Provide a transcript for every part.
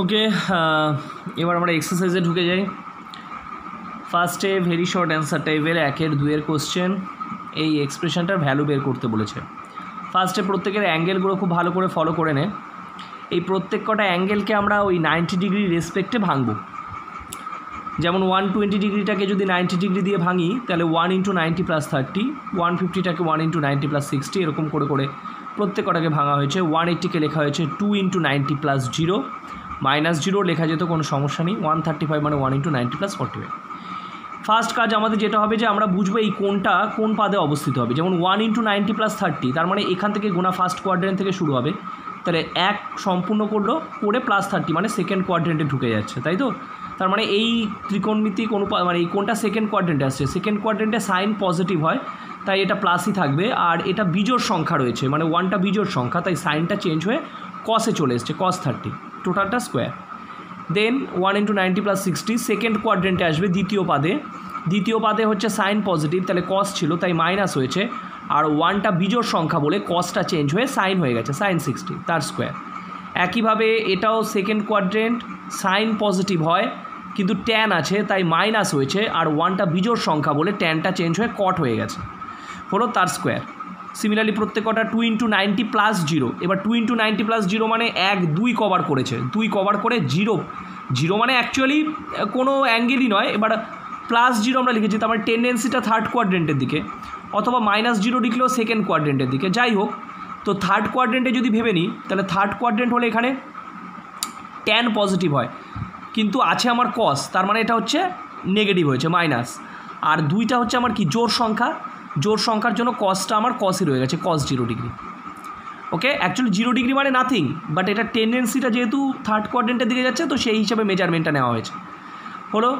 ওকে uh, এবার আমরা এক্সারসাইজে ঢুকে যাই ফার্স্টে ভেরি শর্ট অ্যান্সার টাইপের একের দুয়ের কোশ্চেন এই এক্সপ্রেশনটার ভ্যালু বের করতে বলেছে ফার্স্টে প্রত্যেকের অ্যাঙ্গেলগুলো খুব ভালো করে ফলো করে নে এই প্রত্যেক কটা অ্যাঙ্গেলকে আমরা ওই নাইনটি ডিগ্রি রেসপেক্টে ভাঙব যেমন ওয়ান টোয়েন্টি ডিগ্রিটাকে যদি নাইনটি ডিগ্রি দিয়ে ভাঙি তাহলে one into ninety plus thirty one ফিফটিটাকে one into ninety plus sixty এরকম করে করে প্রত্যেক কটাকে ভাঙা হয়েছে ওয়ান এইট্টিকে লেখা হয়েছে two into ninety plus zero minus zero লেখা যেত কোনো সমস্যা নেই ওয়ান থার্টি ফাইভ মানে one into ninety plus forty first কাজ আমাদের যেটা হবে যে আমরা বুঝবো এই কোনটা কোন পাদে অবস্থিত হবে যেমন one into ninety plus thirty তার মানে এখান থেকে গোনা ফার্স্ট কোয়াড্রেন্ট থেকে শুরু হবে তাহলে এক সম্পূর্ণ করলো করে প্লাস থার্টি মানে সেকেন্ড কোয়াড্রেন্টে ঢুকে যাচ্ছে তাই তো তার মানে এই ত্রিকোণমিতি কোনো মানে এই কোনটা সেকেন্ড কোয়াড্রেন্টে আসছে সেকেন্ড কোয়াড্রেন্টে সাইন পজিটিভ হয় তাই এটা প্লাসই থাকবে আর এটা বিজোর সংখ্যা রয়েছে মানে ওয়ানটা বিজোর সংখ্যা তাই সাইনটা চেঞ্জ হয়ে কসে চলে এসছে কস থার্টি টোটালটা square then one into ninety plus sixty second কোয়াড্রেন্টে আসবে দ্বিতীয় পাদে দ্বিতীয় পাদে হচ্ছে সাইন পজিটিভ তাহলে কস ছিল তাই মাইনাস হয়েছে আর ওয়ানটা বিজোর সংখ্যা বলে কসটা চেঞ্জ হয়ে সাইন হয়ে গেছে সাইন সিক্সটি তার স্কোয়ার একইভাবে এটাও সেকেন্ড কোয়াড্রেন্ট সাইন পজিটিভ হয় কিন্তু ট্যান আছে তাই মাইনাস হয়েছে আর ওয়ানটা বিজোর সংখ্যা বলে ট্যানটা চেঞ্জ হয়ে কট হয়ে গেছে হলো তার স্কোয়ার সিমিলারলি প্রত্যেক কটা two into ninety plus zero এবার two into ninety plus zero মানে এক দুই কভার করেছে দুই কভার করে জিরো জিরো মানে অ্যাকচুয়ালি কোনো অ্যাঙ্গেলই নয় এবার প্লাস জিরো আমরা লিখেছি তার মানে টেন্ডেন্সিটা থার্ড কোয়াড্রেন্টের দিকে অথবা মাইনাস জিরো লিখলেও সেকেন্ড কোয়াড্রেন্টের দিকে যাই হোক তো থার্ড কোয়াড্রেন্টে যদি ভেবে নিই তাহলে থার্ড কোয়াড্রেন্ট হলে এখানে ট্যান পজিটিভ হয় কিন্তু আছে আমার কস তার মানে এটা হচ্ছে নেগেটিভ হয়েছে মাইনাস আর দুইটা হচ্ছে আমার কি জোর সংখ্যা জোর সংখ্যার জন্য কসটা আমার কসই রয়ে গেছে cos zero degree okay actually zero degree মানে নাথিং বাট এটা টেন্ডেন্সিটা যেহেতু থার্ড কোয়ার্ডেন্টের দিকে যাচ্ছে তো সেই হিসাবে মেজারমেন্টটা নেওয়া হয়েছে হলো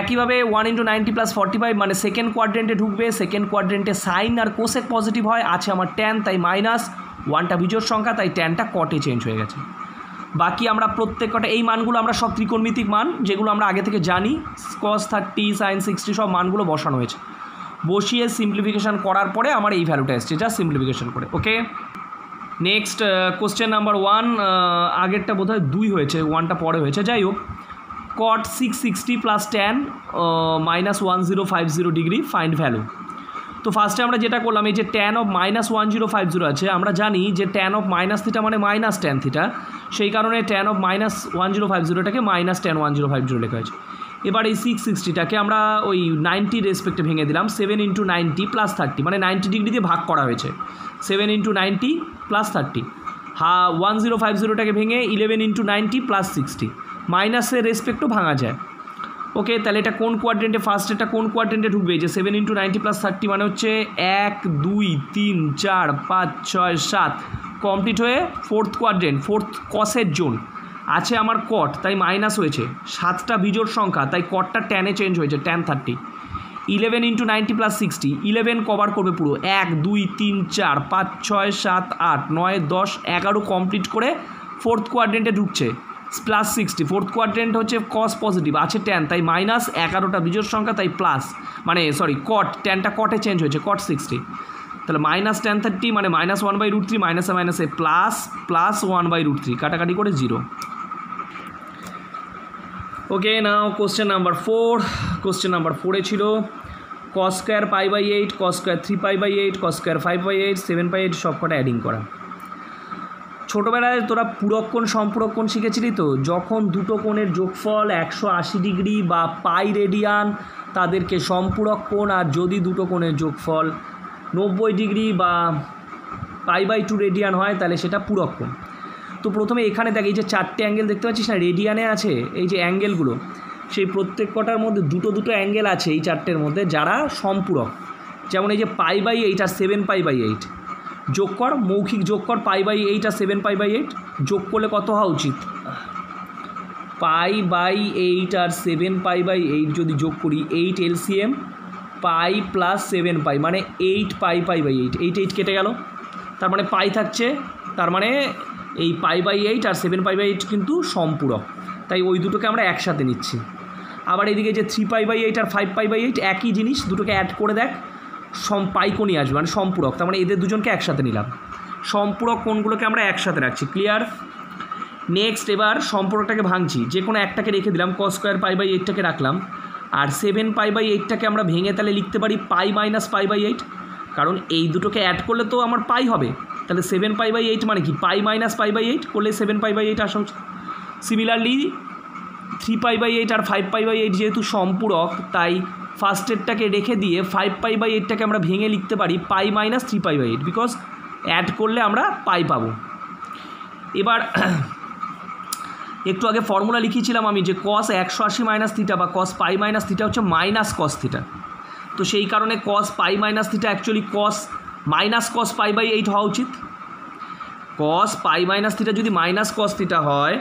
একইভাবে one into ninety plus forty five মানে সেকেন্ড কোয়ার্ড্রেন্টে ঢুকবে সেকেন্ড কোয়ার্ড্রেন্টে সাইন আর কোসেক পজিটিভ হয় আছে আমার ট্যান তাই মাইনাস ওয়ানটা বিজোড় সংখ্যা তাই ট্যানটা কটে চেঞ্জ হয়ে গেছে বাকি আমরা প্রত্যেক কটা এই মানগুলো আমরা সব ত্রিকোণমিতিক মান যেগুলো আমরা আগে থেকে জানি কস থার্টি সাইন সিক্সটি সব মানগুলো বসানো হয়েছে বসিয়ে সিম্পলিফিকেশান করার পরে আমার এই ভ্যালুটা এসছে জাস্ট সিম্পলিফিকেশান করে okay next question number one আগেরটা বোধ হয় দুই হয়েছে ওয়ানটা পরে হয়েছে যাই হোক cot six sixty plus tan minus one zero five zero degree find value তো ফার্স্টে আমরা যেটা করলাম এই যে tan of minus one zero five zero আছে আমরা জানি যে টেন অফ মাইনাস থিটা মানে মাইনাস টেন থিটা সেই কারণে tan of minus one zero five জিরোটাকে minus tan one zero five zero লেখা হয়েছে এবার এই সিক্স সিক্সটিটাকে আমরা ওই নাইনটি রেসপেক্টে ভেঙে দিলাম seven into ninety plus thirty মানে নাইনটি ডিগ্রি দিয়ে ভাগ করা হয়েছে seven into ninety plus thirty হা ওয়ান জিরো ফাইভ জিরোটাকে ভেঙে eleven into ninety plus sixty মাইনাসের রেসপেক্টও ভাঙা যায় ওকে তাহলে এটা কোন কোয়াড্রেন্টে ফার্স্ট এটা কোন কোয়াড্রেন্টে ঢুকবে যে seven into ninety plus thirty মানে হচ্ছে এক দুই তিন চার পাঁচ ছয় সাত কমপ্লিট হয়ে ফোর্থ কোয়াড্রেন্ট ফোর্থ কসের জোন আছে আমার কট তাই মাইনাস হয়েছে সাতটা বিজোড় সংখ্যা তাই কটটা টেনে চেঞ্জ হয়েছে tan thirty eleven into ninety plus sixty eleven cover করবে পুরো এক দুই তিন চার পাঁচ ছয় সাত আট নয় দশ এগারো কমপ্লিট করে ফোর্থ কোয়াড্রেন্টে ঢুকছে প্লাস সিক্সটি ফোর্থ কোয়াড্রেন্ট হচ্ছে কস পজিটিভ আছে টেন তাই মাইনাস এগারোটা বিজোর সংখ্যা তাই প্লাস মানে সরি কট টেনটা কটে চেঞ্জ হয়েছে কট সিক্সটি তাহলে মাইনাস টেন থার্টি মানে minus one by root three মাইনাসে মাইনাসে plus plus one by root three কাটাকাটি করে zero okay now question number four question number ফোরে ছিল cos square pi by eight cos three pi by eight cos square five by eight seven by eight সব কটা adding করা ছোটোবেলায় তোরা পুরক্ষণ সম্পূরক্ষণ শিখেছিলি তো যখন দুটো কোণের যোগফল একশো আশি ডিগ্রি বা পাই রেডিয়ান তাদেরকে সম্পূরক কোণ আর যদি দুটো কোণের যোগফল নব্বই ডিগ্রি বা পাই বাই টু রেডিয়ান হয় তাহলে সেটা পুরক্ষণ তো প্রথমে এখানে দেখ এই যে চারটে অ্যাঙ্গেল দেখতে পাচ্ছিস না রেডিয়ানে আছে এই যে অ্যাঙ্গেলগুলো সেই প্রত্যেক কটার মধ্যে দুটো দুটো অ্যাঙ্গেল আছে এই চারটের মধ্যে যারা সম্পূরক যেমন এই যে পাই বাই এইট আর সেভেন পাই বাই এইট যোগ কর মৌখিক যোগ কর পাই বাই এইট আর সেভেন পাই বাই এইট যোগ করলে কত হওয়া উচিত পাই বাই এইট আর সেভেন পাই বাই এইট যদি যোগ করি eight LCM pi plus seven pi মানে eight pi pi by eight eight eight কেটে গেল তার মানে পাই থাকছে তার মানে এই পাই বাই এইট আর সেভেন পাই বাই এইট কিন্তু সম্পূরক তাই ওই দুটোকে আমরা একসাথে নিচ্ছি আবার এদিকে যে থ্রি পাই বাই এইট আর ফাইভ পাই বাই এইট একই জিনিস দুটোকে অ্যাড করে দেখ সম পাইকোনি আসবে মানে সম্পূরক তার মানে এদের দুজনকে একসাথে নিলাম সম্পূরক কোনগুলোকে আমরা একসাথে রাখছি ক্লিয়ার নেক্সট এবার সম্পূরকটাকে ভাঙছি যে কোনো একটাকে রেখে দিলাম ক স্কোয়ার পাই বাই এইটটাকে রাখলাম আর সেভেন পাই বাই এইটটাকে আমরা ভেঙে তাহলে লিখতে পারি pi minus pi by eight কারণ এই দুটোকে অ্যাড করলে তো আমার পাই হবে তাহলে সেভেন পাই বাই এইট মানে কি pi minus pi by eight করলে সেভেন পাই বাই এইট আসা উচিত similarly three pi by eight আর ফাইভ পাই বাই এইট যেহেতু সম্পূরক তাই ফার্স্ট এডটাকে রেখে দিয়ে ফাইভ পাই বাই এইটটাকে আমরা ভেঙে লিখতে পারি pi minus three pi by eight because add করলে আমরা পাই পাবো এবার একটু আগে ফর্মুলা লিখিয়েছিলাম আমি যে কস একশো আশি মাইনাস থিটা বা কস পাই মাইনাস থিটা হচ্ছে মাইনাস কস থিটা তো সেই কারণে cos pi minus theta actually cos minus cos pi by eight হওয়া উচিত কস পাই মাইনাস থিটা যদি মাইনাস কস থিটা হয়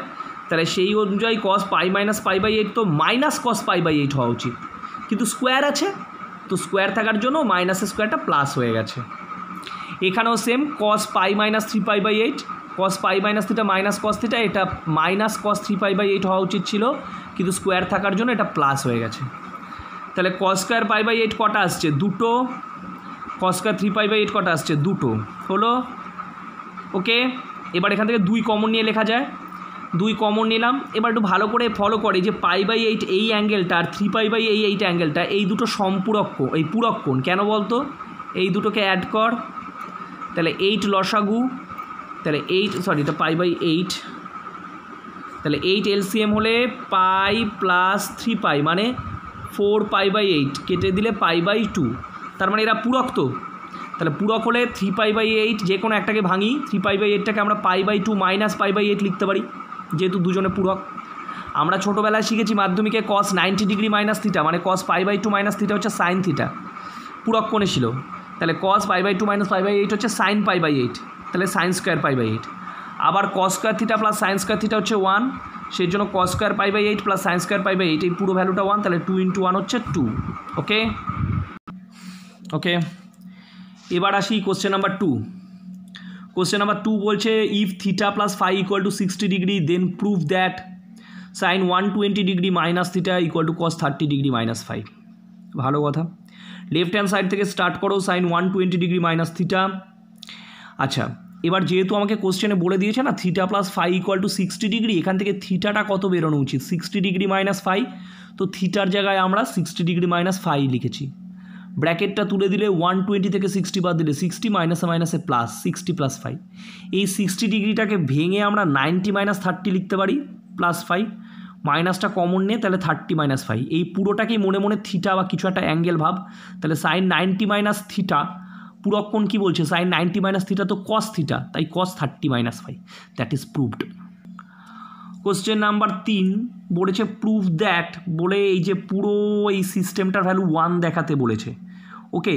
তাহলে সেই অনুযায়ী cos pi minus pi by eight তো minus cos pi by eight হওয়া উচিত কিন্তু স্কোয়ার আছে তো স্কোয়ার থাকার জন্য মাইনাসের স্কোয়ারটা প্লাস হয়ে গেছে এখানেও same cos pi minus three pi by eight cos pi minus theta minus cos theta এটা minus cos three pi by eight হওয়া উচিত ছিল কিন্তু স্কোয়ার থাকার জন্য এটা প্লাস হয়ে গেছে তাহলে কস্কোয়ার পাই বাই এইট কটা আসছে দুটো cos square three pi by eight কটা আসছে দুটো হলো ওকে এবার এখান থেকে দুই কমন নিয়ে লেখা যায় দুই কমন নিলাম এবার একটু ভালো করে ফলো করে যে পাই বাই এইট এই অ্যাঙ্গেলটা আর থ্রি পাই বাই এই এইট অ্যাঙ্গেলটা এই দুটো সম্পূরক এই পূরক কোণ কেন বলতো এই দুটোকে অ্যাড কর তাহলে এইট লসাগু তাহলে এইট সরি এটা পাই বাই এইট তাহলে এইট এলসিএম হলে পাই প্লাস থ্রি পাই মানে ফোর পাই বাই এইট কেটে দিলে পাই বাই টু তার মানে এরা পূরক তো তাহলে পূরক হলে থ্রি পাই বাই এইট যে কোনো একটাকে ভাঙি থ্রি পাই বাই এইটটাকে আমরা pi by two minus pi by eight লিখতে পারি যেহেতু দুজনে পূরক আমরা ছোটোবেলায় শিখেছি মাধ্যমিকে cos ninety degree minus theta মানে cos pi by two minus theta হচ্ছে সাইন থিটা পূরক কোণে ছিল তাহলে cos pi by two minus pi by eight হচ্ছে সাইন পাই বাই এইট তাহলে sine square pi by eight আবার cos square theta plus sine square theta হচ্ছে one সেই জন্য কস square pi by eight plus sine square pi by eight এই পুরো ভ্যালুটা one তাহলে টু ইন্টু ওয়ান হচ্ছে টু ওকে ওকে এবার আসি question number two question number two বলছে if theta plus five equal to sixty degree then prove that sine one twenty degree minus theta equal to cos thirty degree minus five ভালো কথা left hand side থেকে start করো sine one twenty degree minus theta আচ্ছা এবার যেহেতু আমাকে কোশ্চেনে বলে দিয়েছে না theta plus five equal to sixty degree এখান থেকে থিটাটা কত বেরোনো উচিত সিক্সটি ডিগ্রি মাইনাস ফাই তো থিটার জায়গায় আমরা সিক্সটি ডিগ্রি মাইনাস ফাই লিখেছি ব্র্যাকেটটা তুলে দিলে ওয়ান টোয়েন্টি থেকে সিক্সটি বাদ দিলে সিক্সটি মাইনাসে মাইনাসে প্লাস সিক্সটি প্লাস ফাইভ এই সিক্সটি ডিগ্রিটাকে ভেঙে আমরা নাইনটি মাইনাস থার্টি লিখতে পারি প্লাস ফাইভ মাইনাসটা কমন নিয়ে তাহলে থার্টি মাইনাস ফাইভ এই পুরোটাকেই মনে মনে থিটা বা কিছু একটা অ্যাঙ্গেল ভাব তাহলে সাইন নাইনটি মাইনাস থিটা পূরক কোণ কী বলছে সাইন নাইনটি মাইনাস থিটা তো কস থিটা তাই cos thirty minus five that is proved question number তিন বলেছে প্রুভ দ্যাট বলে এই যে পুরো এই সিস্টেমটার ভ্যালু ওয়ান দেখাতে বলেছে ওকে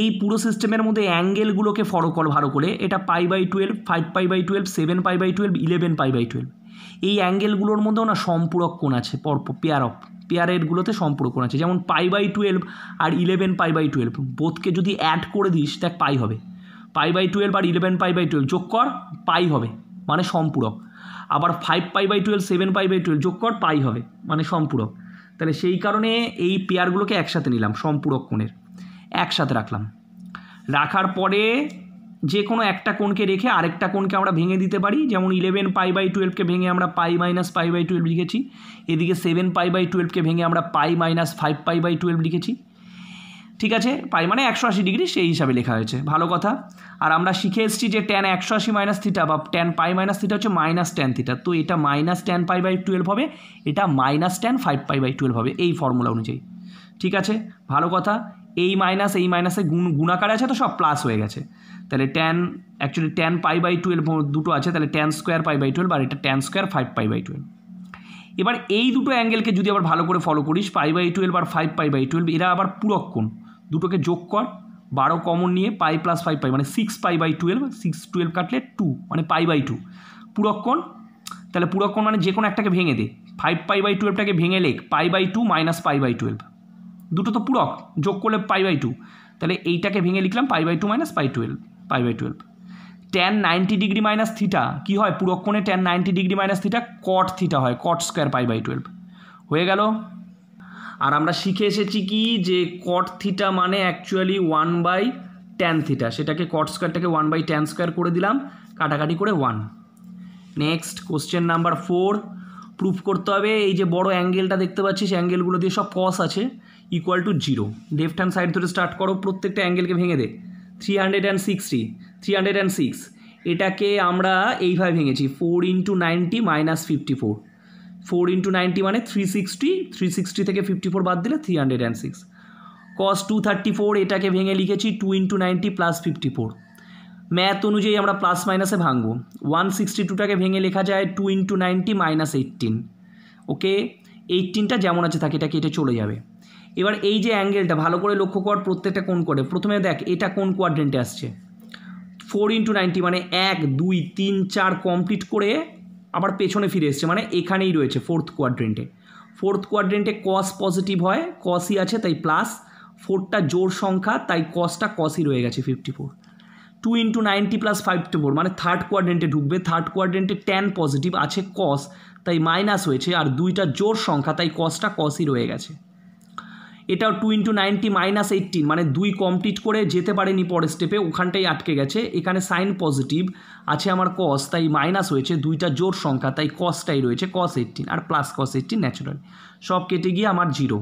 এই পুরো সিস্টেমের মধ্যে অ্যাঙ্গেলগুলোকে ফরো কর ভালো করে এটা pi by twelve five pi by twelve seven pi by twelve eleven pi by twelve এই অ্যাঙ্গেলগুলোর মধ্যেও না সম্পূরক কোণ আছে পর পেয়ার অফ পেয়ারেরগুলোতে সম্পর্ক আছে যেমন পাই বাই টুয়েলভ আর ইলেভেন পাই বাই টুয়েলভ বোধকে যদি অ্যাড করে দিস দেখ পাই হবে পাই বাই টুয়েলভ আর ইলেভেন পাই বাই টুয়েলভ যোগ কর পাই হবে মানে সম্পূরক আবার five pi by twelve seven pi by twelve যোগ কর পাই হবে মানে সম্পূরক তাহলে সেই কারণে এই পেয়ারগুলোকে একসাথে নিলাম সম্পূরক কোণের একসাথে রাখলাম রাখার পরে যে কোনো একটা কোণকে রেখে আরেকটা কোণকে আমরা ভেঙে দিতে পারি যেমন ইলেভেন পাই বাই টুয়েলভকে ভেঙে আমরা pi minus pi by twelve লিখেছি এদিকে সেভেন পাই বাই টুয়েলভকে ভেঙে আমরা pi minus five pi by twelve লিখেছি ঠিক আছে পাই মানে একশো আশি ডিগ্রি সেই হিসাবে লেখা হয়েছে ভালো কথা আর আমরা শিখে এসেছি যে ট্যান একশো আশি মাইনাস থিটা বা ট্যান পাই মাইনাস থিটা হচ্ছে মাইনাস ট্যান থিটা তো এটা minus tan pi by twelve হবে এটা minus tan five pi by twelve হবে এই ফর্মুলা অনুযায়ী ঠিক আছে ভালো কথা এই মাইনাস এই মাইনাসে গুণ গুণাকারে আছে তো সব প্লাস হয়ে গেছে তাহলে tan actually tan pi by twelve দুটো আছে তাহলে tan square pi by twelve আর এটা tan square five pi by twelve এবার এই দুটো অ্যাঙ্গেলকে যদি আবার ভালো করে ফলো করিস পাই বাই টুয়েলভ আর ফাইভ পাই বাই টুয়েলভ এরা আবার পূরক কোণ দুটোকে যোগ কর বারো কমন নিয়ে পাই প্লাস ফাইভ পাই মানে six pi by twelve six twelve কাটলে টু মানে পাই বাই টু পূরক কোণ তাহলে পূরক কোণ মানে যে কোনো একটাকে ভেঙে দে ফাইভ পাই বাই টুয়েলভটাকে ভেঙে লেখ pi by two minus pi by twelve দুটো তো পূরক যোগ করলে পাই বাই টু তাহলে এইটাকে ভেঙে লিখলাম pi by two minus pi twelve pi by twelve tan ninety degree minus theta কী হয় পূরক কোণে tan ninety degree minus theta cot theta হয় cot square pi by twelve হয়ে গেল আর আমরা শিখে এসেছি কি যে কট থিটা মানে actually one by tan theta সেটাকে কট স্কোয়ারটাকে ওয়ান বাই ট্যান স্কোয়ার করে দিলাম কাটাকাটি করে one next question number four proof করতে হবে এই যে বড় অ্যাঙ্গেলটা দেখতে পাচ্ছিস অ্যাঙ্গেলগুলো দিয়ে সব কস আছে equal to zero left hand side ধরে স্টার্ট করো প্রত্যেকটা অ্যাঙ্গেলকে ভেঙে দে three hundred and sixty three hundred and six এটাকে আমরা এইভাবে ভেঙেছি four into ninety minus fifty four four into ninety মানে থ্রি সিক্সটি থ্রি সিক্সটি থেকে ফিফটি ফোর বাদ দিলে three hundred and six cos two thirty four এটাকে ভেঙে লিখেছি two into ninety plus fifty four math অনুযায়ী আমরা প্লাস মাইনাসে ভাঙবো ওয়ান সিক্সটি টুটাকে ভেঙে লেখা যায় two into ninety minus eighteen okay এইটিনটা যেমন আছে থাকে এটা কেটে চলে যাবে এবার এই যে অ্যাঙ্গেলটা ভালো করে লক্ষ্য কর প্রত্যেকটা কোন করে প্রথমে দেখ এটা কোন কোয়াড্রেন্টে আসছে ফোর ইন্টু নাইনটি মানে এক দুই তিন চার কমপ্লিট করে আবার পেছনে ফিরে এসছে মানে এখানেই রয়েছে ফোর্থ কোয়াড্রেন্টে ফোর্থ কোয়াড্রেন্টে কস পজিটিভ হয় কসই আছে তাই প্লাস ফোরটা জোর সংখ্যা তাই কসটা কসই রয়ে গেছে fifty four two into ninety plus five two four মানে থার্ড কোয়াড্রেন্টে ঢুকবে থার্ড কোয়াড্রেন্টে টেন পজিটিভ আছে কস তাই মাইনাস হয়েছে আর দুইটা জোর সংখ্যা তাই কসটা কসই রয়ে গেছে এটাও two into ninety minus eighteen মানে দুই কমপ্লিট করে যেতে পারেনি পরের স্টেপে ওখানটাই আটকে গেছে এখানে সাইন পজিটিভ আছে আমার কস তাই মাইনাস হয়েছে দুইটা জোর সংখ্যা তাই কসটাই রয়েছে কস এইটটিন আর প্লাস কস এইটটিন ন্যাচুরালি সব কেটে গিয়ে আমার zero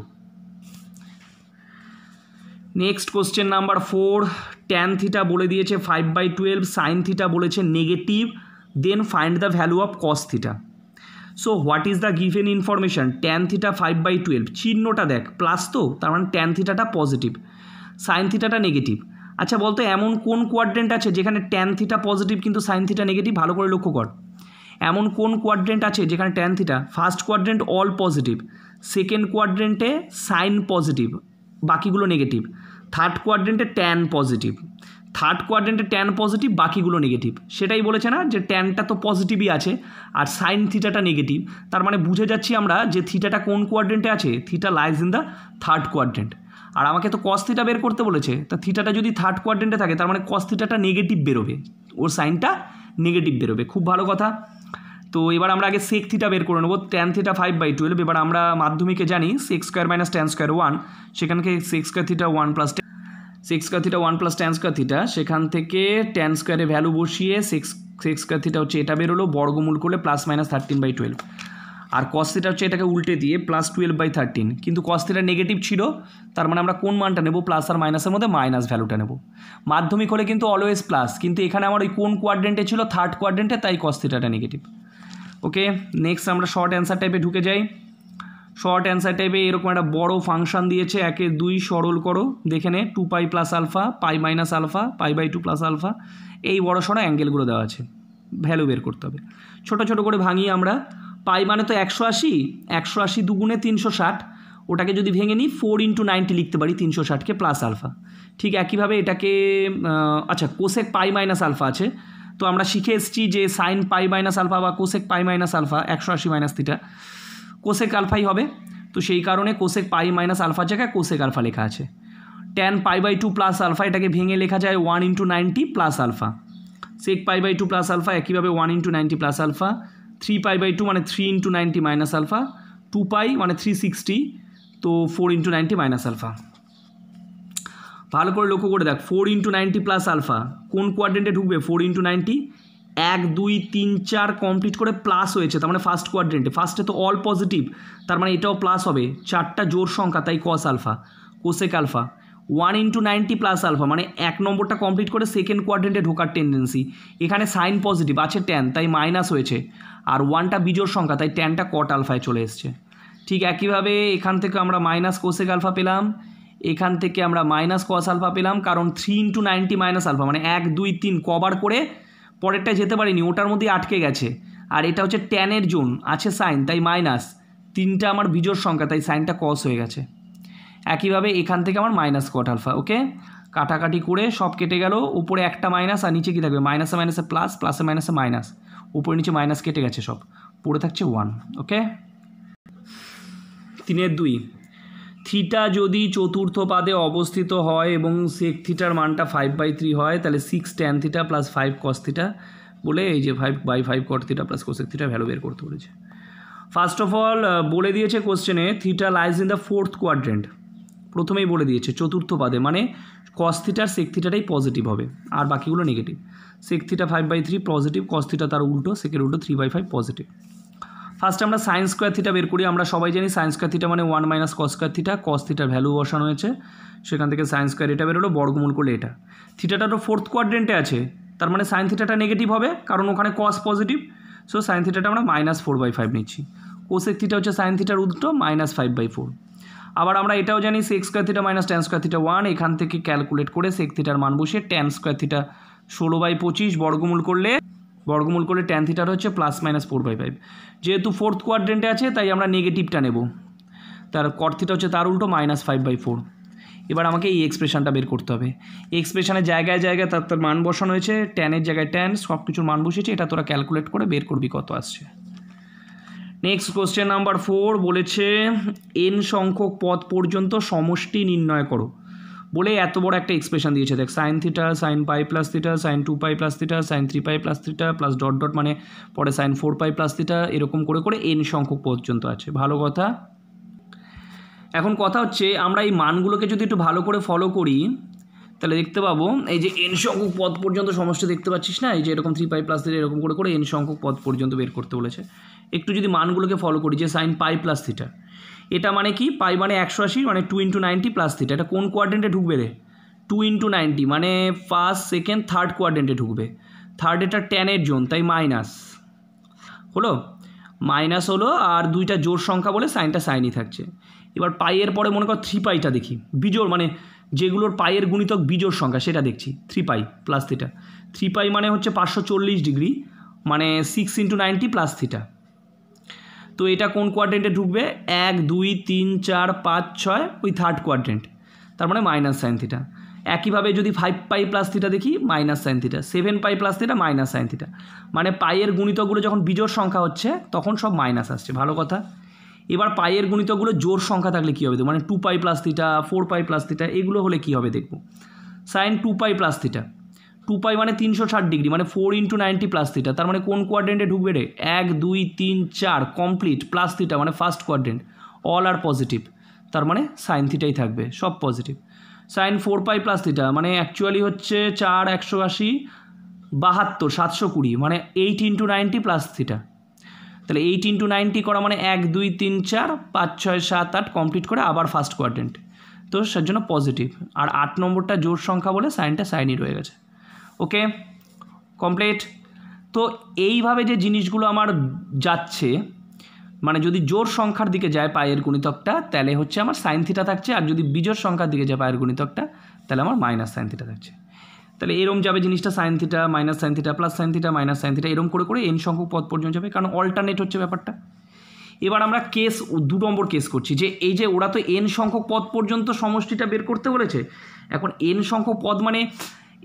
next question number four tan theta বলে দিয়েছে five by twelve sine theta বলেছে negative then find the value of cos theta so what is the given information tan theta five by twelve চিহ্নটা দেখ plus তো তার মানে tan থিটাটা positive sine থিটাটা নেগেটিভ আচ্ছা বলতো এমন কোন কোয়াড্রেন্ট আছে যেখানে ট্যান থিটা পজিটিভ কিন্তু সাইন থিটা নেগেটিভ ভালো করে লক্ষ্য কর এমন কোন কোয়াড্রেন্ট আছে যেখানে tan theta first quadrant all positive second কোয়াড্রেন্টে সাইন পজিটিভ বাকিগুলো নেগেটিভ থার্ড কোয়াড্রেন্টে ট্যান পজিটিভ থার্ড কোয়াড্রেন্টে ট্যান পজিটিভ বাকিগুলো নেগেটিভ সেটাই বলেছে না যে ট্যানটা তো পজিটিভই আছে আর সাইন থিটাটা নেগেটিভ তার মানে বুঝে যাচ্ছি আমরা যে থিটাটা কোন কোয়াড্রেন্টে আছে theta lies in the third quadrant আর আমাকে তো কস থিটা বের করতে বলেছে তা থিটাটা যদি থার্ড কোয়াড্রেন্টে থাকে তার মানে কস থিটাটা নেগেটিভ বেরোবে ওর সাইনটা নেগেটিভ বেরোবে খুব ভালো কথা তো এবার আমরা আগে সেক থিটা বের করে নেবো tan theta five by twelve এবার আমরা মাধ্যমিকে জানি sec square minus tan square one সেখানকে sec square theta one plus six কাথিটা ওয়ান প্লাস ট্যান্স কাথিটা সেখান থেকে টেন স্কোয়ারে ভ্যালু বসিয়ে সিক্স সিক্স কাথিটা হচ্ছে এটা বেরোলো বর্গমূল করলে plus minus thirteen by twelve আর কস্তিটা হচ্ছে এটাকে উল্টে দিয়ে প্লাস টুয়েলভ বাই থার্টিন কিন্তু কস্তিটা নেগেটিভ ছিল তার মানে আমরা কোন মানটা নেব প্লাস আর মাইনাসের মধ্যে মাইনাস ভ্যালুটা নেব মাধ্যমিক হলে কিন্তু অলওয়েজ প্লাস কিন্তু এখানে আমার ওই কোন কোয়াড্রেন্টে ছিল থার্ড কোয়াড্রেন্টে তাই কস্তিটাটা নেগেটিভ ওকে নেক্সট আমরা শর্ট অ্যান্সার টাইপে ঢুকে যাই শর্ট অ্যান্সার টাইপে এরকম একটা বড় ফাংশান দিয়েছে একে দুই সরল করো দেখে নে two pi plus alpha pi minus alpha pi by two plus alpha এই বড় সড়ো অ্যাঙ্গেলগুলো দেওয়া আছে ভ্যালু বের করতে হবে ছোট ছোট করে ভাঙিয়ে আমরা পাই মানে তো একশো আশি একশো আশি দুগুণে তিনশো ষাট ওটাকে যদি ভেঙে নিই ফোর ইন্টু নাইনটি লিখতে পারি তিনশো ষাটকে প্লাস আলফা ঠিক একইভাবে এটাকে আচ্ছা কোসেক পাই মাইনাস আলফা আছে তো আমরা শিখে এসেছি যে সাইন পাই মাইনাস আলফা বা কোসেক পাই মাইনাস আলফা একশো আশি মাইনাস থিটা কোশেক আলফাই হবে তো সেই কারণে কোশেক পাই মাইনাস আলফা জায়গায় কোশেক আলফা লেখা আছে tan pi by two plus alpha এটাকে ভেঙে লেখা যায় one into ninety plus alpha sec pi by two plus alpha একইভাবে one into ninety plus alpha three pi by two মানে three into ninety minus alpha two pi মানে three sixty তো four into ninety minus alpha ভালো করে লক্ষ্য করে দেখ four into ninety plus alpha কোন কোয়াড্রেন্টে ঢুকবে ফোর ইন্টু নাইনটি এক দুই তিন চার কমপ্লিট করে প্লাস হয়েছে তার মানে ফার্স্ট কোয়াড্রেন্টে ফার্স্টে তো অল পজিটিভ তার মানে এটাও প্লাস হবে চারটা জোর সংখ্যা তাই cos alpha cosec alpha one into ninety plus alpha মানে এক নম্বরটা কমপ্লিট করে সেকেন্ড কোয়াড্রেন্টে ঢোকার টেন্ডেন্সি এখানে সাইন পজিটিভ আছে ট্যান তাই মাইনাস হয়েছে আর ওয়ানটা বিজোর সংখ্যা তাই ট্যানটা কট আলফায় চলে এসছে ঠিক একইভাবে এখান থেকে আমরা মাইনাস কোসেক আলফা পেলাম এখান থেকে আমরা মাইনাস কস আলফা পেলাম কারণ three into ninety minus alpha মানে এক দুই তিন কভার করে পরেরটা যেতে পারিনি ওটার মধ্যেই আটকে গেছে আর এটা হচ্ছে ট্যানের জোন আছে সাইন তাই মাইনাস তিনটা আমার বিজোর সংখ্যা তাই সাইনটা কস হয়ে গেছে একইভাবে এখান থেকে আমার মাইনাস কট আলফা ওকে কাটাকাটি করে সব কেটে গেল উপরে একটা মাইনাস আর নিচে কী থাকবে মাইনাসে মাইনাসে প্লাস প্লাসে মাইনাসে মাইনাস উপরে নিচে মাইনাস কেটে গেছে সব পড়ে থাকছে ওয়ান ওকে তিনের দুই থিটা যদি চতুর্থ পাদে অবস্থিত হয় এবং সেক থিটার মানটা ফাইভ বাই থ্রি হয় তাহলে six tan theta plus five cos theta বলে এই যে five by five cot theta plus cosec theta value বের করতে বলেছে ফার্স্ট অফ অল বলে দিয়েছে কোশ্চেনে theta lies in the fourth quadrant প্রথমেই বলে দিয়েছে চতুর্থ পাদে মানে কস্থিটার সেকথিটাটাই পজিটিভ হবে আর বাকিগুলো negative sec theta five by three positive cos theta তার উল্টো সেকের উল্টো three by five positive first আমরা সায়েন্স স্কোয়ার থিটা বের করি আমরা সবাই জানি সায়েন্স স্কোয়ার থিটা মানে one minus cos square theta cos থিটার ভ্যালু বসানো হয়েছে সেখান থেকে সায়েন্স স্কোয়ার এটা বেরোলো বর্গমূল করলে এটা থিটাটা তো ফোর্থ কোয়াড্রেন্টে আছে তার মানে সায়েন্স থিটাটা নেগেটিভ হবে কারণ ওখানে কস পজিটিভ সো সায়েন্স থিটাটা আমরা মাইনাস ফোর বাই ফাইভ নিচ্ছি কোসেক থিটা হচ্ছে সায়েন্স থিটার উল্টো মাইনাস ফাইভ বাই ফোর আবার আমরা এটাও জানি sec square theta minus tan square theta one এখান থেকে ক্যালকুলেট করে সেক থিটার মান বসিয়ে টেন স্কোয়ার থিটা ষোলো বাই পঁচিশ বর্গমূল করলে বর্গমূল করে ট্যান থিটার হচ্ছে plus minus four by five যেহেতু ফোর্থ কোয়াড্রেন্টে আছে তাই আমরা নেগেটিভটা নেব তার কর্থিটা হচ্ছে তার উল্টো মাইনাস ফাইভ বাই ফোর এবার আমাকে এই এক্সপ্রেশনটা বের করতে হবে এক্সপ্রেশনের জায়গায় জায়গায় তার তার মান বসানো হয়েছে ট্যানের জায়গায় ট্যান সব কিছুর মান বসিয়েছে এটা তোরা ক্যালকুলেট করে বের করবি কত আসছে নেক্সট কোশ্চেন নাম্বার ফোর বলেছে এন সংখ্যক পদ পর্যন্ত সমষ্টি নির্ণয় করো বলে এত বড় একটা এক্সপ্রেশন দিয়েছে দেখ sine theta sine pi plus theta sine two pi plus theta sine three pi plus theta plus dot dot মানে পরে sine four pi plus theta এরকম করে করে এন সংখ্যক পর্যন্ত আছে ভালো কথা এখন কথা হচ্ছে আমরা এই মানগুলোকে যদি একটু ভালো করে ফলো করি তাহলে দেখতে পাবো এই যে এন সংখ্যক পদ পর্যন্ত সমস্যা দেখতে পাচ্ছিস না এই যে এরকম থ্রি পাই প্লাস থ্রি এরকম করে করে এন সংখ্যক পদ পর্যন্ত বের করতে বলেছে একটু যদি মানগুলোকে ফলো করি যে সাইন পাই প্লাস থিটা এটা মানে কি পাই মানে একশো আশি মানে two into ninety plus theta এটা কোন কোয়ার্ডেন্টে ঢুকবে রে টু ইন্টু নাইনটি মানে ফার্স্ট সেকেন্ড থার্ড কোয়ার্ডেন্টে ঢুকবে থার্ড এটা টেনের জোন তাই মাইনাস হলো মাইনাস হলো আর দুইটা জোর সংখ্যা বলে সাইনটা সাইনই থাকছে এবার পাইয়ের পরে মনে কর থ্রি পাইটা দেখি বিজোর মানে যেগুলোর পাইয়ের গুণিতক বিজোর সংখ্যা সেটা দেখছি three pi plus theta three pi মানে হচ্ছে পাঁচশো চল্লিশ ডিগ্রি মানে six into ninety plus theta তো এটা কোন কোয়াড্রেন্টে ঢুকবে এক দুই তিন চার পাঁচ ছয় ওই থার্ড কোয়াড্রেন্ট তার মানে মাইনাস সাইন থিটা একইভাবে যদি ফাইভ পাই প্লাস থিটা দেখি minus sine theta seven pi plus theta minus sine theta মানে পায়ের গুণিতগুলো যখন বিজোর সংখ্যা হচ্ছে তখন সব মাইনাস আসছে ভালো কথা এবার পায়ের গুণিতগুলো জোর সংখ্যা থাকলে কী হবে মানে two pi plus theta four pi plus theta এগুলো হলে কী হবে দেখব sine two pi plus theta two pi মানে তিনশো ষাট ডিগ্রি মানে four into ninety plus theta তার মানে কোন কোয়াড্রেন্টে ঢুকবে রে এক দুই তিন চার কমপ্লিট প্লাস থিটা মানে first quadrant all are positive তার মানে সাইন থিটাই থাকবে সব positive sine four pi plus theta মানে অ্যাকচুয়ালি হচ্ছে চার একশো আশি বাহাত্তর সাতশো কুড়ি মানে eight into ninety plus theta তাহলে এইট ইন্টু নাইনটি করা মানে এক দুই তিন চার পাঁচ ছয় সাত আট কমপ্লিট করে আবার ফার্স্ট কোয়াড্রেন্ট তো সেজন্য পজিটিভ আর আট নম্বরটা জোর সংখ্যা বলে সাইনটা সাইনই রয়ে গেছে ওকে কমপ্লিট তো এইভাবে যে জিনিসগুলো আমার যাচ্ছে মানে যদি জোর সংখ্যার দিকে যায় পায়ের গুণিতকটা তাহলে হচ্ছে আমার সাইন থিটা থাকছে আর যদি বিজোর সংখ্যার দিকে যায় পায়ের গুণিতকটা তাহলে আমার মাইনাস সাইন থিটা থাকছে তাহলে এরম যাবে জিনিসটা sine theta minus sine theta plus sine theta minus sine theta এরম করে করে এন সংখ্যক পদ পর্যন্ত যাবে কারণ অল্টারনেট হচ্ছে ব্যাপারটা এবার আমরা কেস দু নম্বর কেস করছি যে এই যে ওরা তো এন সংখ্যক পদ পর্যন্ত সমষ্টিটা বের করতে বলেছে এখন এন সংখ্যক পদ মানে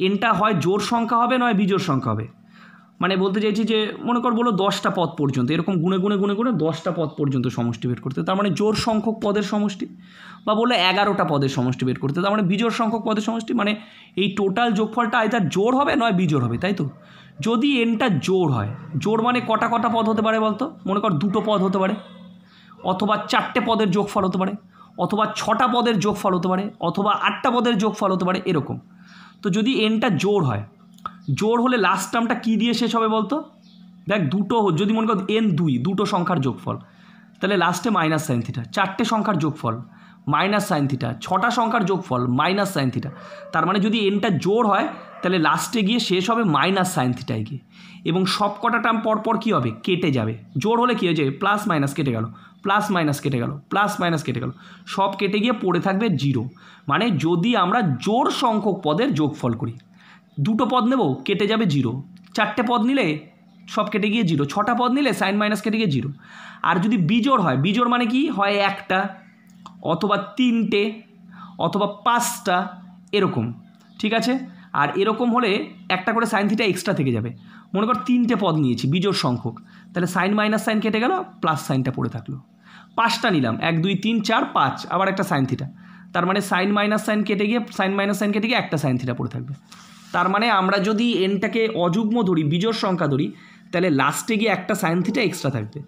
এনটা হয় জোর সংখ্যা হবে নয় বিজোর সংখ্যা হবে মানে বলতে চাইছি যে মনে কর বলো দশটা পদ পর্যন্ত এরকম গুণে গুণে গুণে গুণে দশটা পদ পর্যন্ত সমষ্টি বের করতে তার মানে জোর সংখ্যক পদের সমষ্টি বা বলে এগারোটা পদের সমষ্টি বের করতে তার মানে বিজোর সংখ্যক পদের সমষ্টি মানে এই টোটাল যোগফলটা আয়তার জোর হবে নয় বিজোর হবে তাই তো যদি এনটা জোর হয় জোর মানে কটা কটা পদ হতে পারে বলতো মনে কর দুটো পদ হতে পারে অথবা চারটে পদের যোগফল হতে পারে অথবা ছটা পদের যোগফল হতে পারে অথবা আটটা পদের যোগফল হতে পারে এরকম তো যদি এনটা জোর হয় জোর হলে লাস্ট টার্মটা কী দিয়ে শেষ হবে বলতো দেখ দুটো যদি মনে কর এন দুই দুটো সংখ্যার যোগফল তাহলে লাস্টে মাইনাস সাইন থিটা চারটে সংখ্যার যোগফল মাইনাস সাইন থিটা ছটা সংখ্যার যোগফল মাইনাস সাইন থিটা তার মানে যদি এনটা জোর হয় তাহলে লাস্টে গিয়ে শেষ হবে মাইনাস সাইন থিটায় গিয়ে এবং সব কটা টার্ম পরপর কী হবে কেটে যাবে জোর হলে কী হয়ে যাবে প্লাস মাইনাস কেটে গেল প্লাস মাইনাস কেটে গেল প্লাস মাইনাস কেটে গেল সব কেটে গিয়ে পড়ে থাকবে জিরো মানে যদি আমরা জোর সংখ্যক পদের যোগফল করি দুটো পদ নেব কেটে যাবে জিরো চারটে পদ নিলে সব কেটে গিয়ে জিরো ছটা পদ নিলে সাইন মাইনাস কেটে গিয়ে জিরো আর যদি বিজোর হয় বিজোর মানে কি হয় একটা অথবা তিনটে অথবা পাঁচটা এরকম ঠিক আছে আর এরকম হলে একটা করে সাইন থিটা এক্সট্রা থেকে যাবে মনে কর তিনটে পদ নিয়েছি বিজোর সংখ্যক তাহলে সাইন মাইনাস সাইন কেটে গেল প্লাস সাইনটা পড়ে থাকলো পাঁচটা নিলাম এক দুই তিন চার পাঁচ আবার একটা সাইন থিটা তার মানে সাইন মাইনাস সাইন কেটে গিয়ে সাইন মাইনাস সাইন কেটে গিয়ে একটা সাইন থিটা পড়ে থাকবে তার মানে আমরা যদি এনটাকে অযুগ্ম ধরি বিজোর সংখ্যা ধরি তাহলে লাস্টে গিয়ে একটা সাইন থিটা এক্সট্রা থাকবে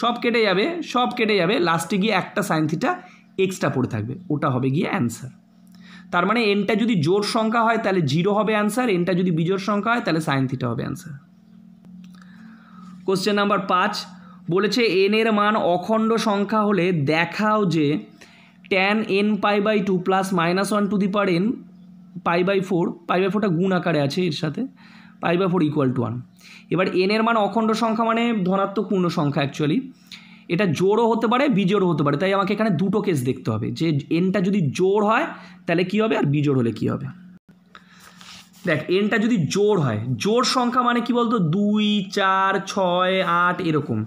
সব কেটে যাবে সব কেটে যাবে লাস্টে গিয়ে একটা সাইন থিটা এক্সট্রা পড়ে থাকবে ওটা হবে গিয়ে অ্যান্সার তার মানে এনটা যদি জোর সংখ্যা হয় তাহলে জিরো হবে অ্যান্সার এনটা যদি বিজোর সংখ্যা হয় তাহলে সাইন থিটা হবে অ্যান্সার কোশ্চেন নাম্বার পাঁচ বলেছে এন এর মান অখণ্ড সংখ্যা হলে দেখাও যে tan N pi by two plus minus one to the power N pi by four pi by ফোরটা গুণ আকারে আছে এর সাথে pi by four equal to one এবার এন এর মান অখণ্ড সংখ্যা মানে ধনাত্মক পূর্ণ সংখ্যা অ্যাকচুয়ালি এটা জোরও হতে পারে বিজোড়ও হতে পারে তাই আমাকে এখানে দুটো কেস দেখতে হবে যে এনটা যদি জোর হয় তাহলে কি হবে আর বিজোড় হলে কি হবে দেখ এনটা যদি জোর হয় জোর সংখ্যা মানে কি বলতো দুই চার ছয় আট এরকম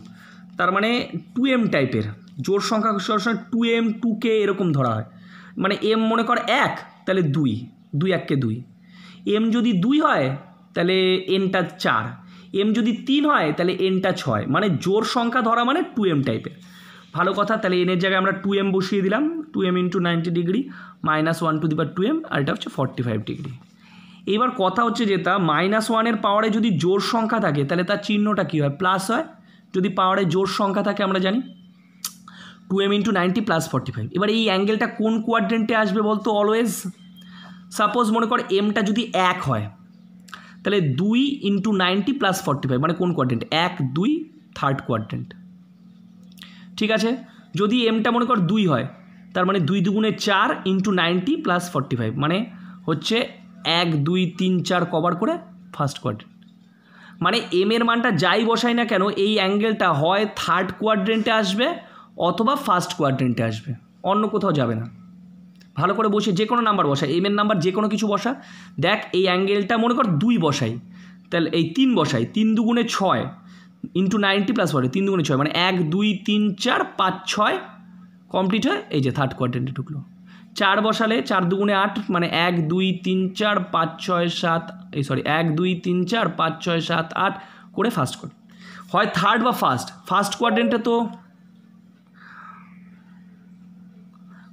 তার মানে টু এম টাইপের জোর সংখ্যা সবসময় টু এম টু কে এরকম ধরা হয় মানে এম মনে কর এক তাহলে দুই দুই এককে দুই এম যদি দুই হয় তাহলে এনটা চার এম যদি তিন হয় তাহলে এনটা ছয় মানে জোর সংখ্যা ধরা মানে টু এম টাইপের ভালো কথা তাহলে এনের জায়গায় আমরা টু এম বসিয়ে দিলাম two M into ninety degree minus one to the two M আর এটা হচ্ছে ফর্টি ফাইভ ডিগ্রি এবার কথা হচ্ছে যেটা মাইনাস ওয়ানের পাওয়ারে যদি জোর সংখ্যা থাকে তাহলে তার চিহ্নটা কী হয় প্লাস হয় যদি পাওয়ারে জোর সংখ্যা থাকে আমরা জানি two M into ninety plus forty five এবার এই অ্যাঙ্গেলটা কোন কোয়াড্রেন্টে আসবে বলতো অলওয়েজ সাপোজ মনে কর এমটা যদি এক হয় তাহলে দুই into ninety plus forty five মানে কোন কোয়ার্ডেন্ট এক দুই থার্ড কোয়ার্ডেন্ট ঠিক আছে যদি এমটা মনে কর দুই হয় তার মানে দুই দুগুণে চার into ninety plus forty five মানে হচ্ছে এক দুই তিন চার কভার করে ফার্স্ট কোয়ার্ডেন্ট মানে এম এর মানটা যাই বসাই না কেন এই অ্যাঙ্গেলটা হয় থার্ড কোয়ার্ড্রেন্টে আসবে অথবা ফার্স্ট কোয়ার্ড্রেন্টে আসবে অন্য কোথাও যাবে না ভালো করে বসে যে কোনো নাম্বার বসা এম এর নাম্বার যে কোনো কিছু বসা দেখ এই অ্যাঙ্গেলটা মনে কর দুই বসাই তাহলে এই তিন বসাই তিন দুগুণে ছয় ইন্টু নাইনটি প্লাস ফর্টি তিন দুগুণে ছয় মানে এক দুই তিন চার পাঁচ ছয় কমপ্লিট হয় এই যে থার্ড কোয়ার্টেন্টে ঢুকলো চার বসালে চার দুগুণে আট মানে এক দুই তিন চার পাঁচ ছয় সাত এই সরি এক দুই তিন চার পাঁচ ছয় সাত আট করে ফার্স্ট কোয়ার্ট হয় থার্ড বা ফার্স্ট ফার্স্ট কোয়ার্টেন্টে তো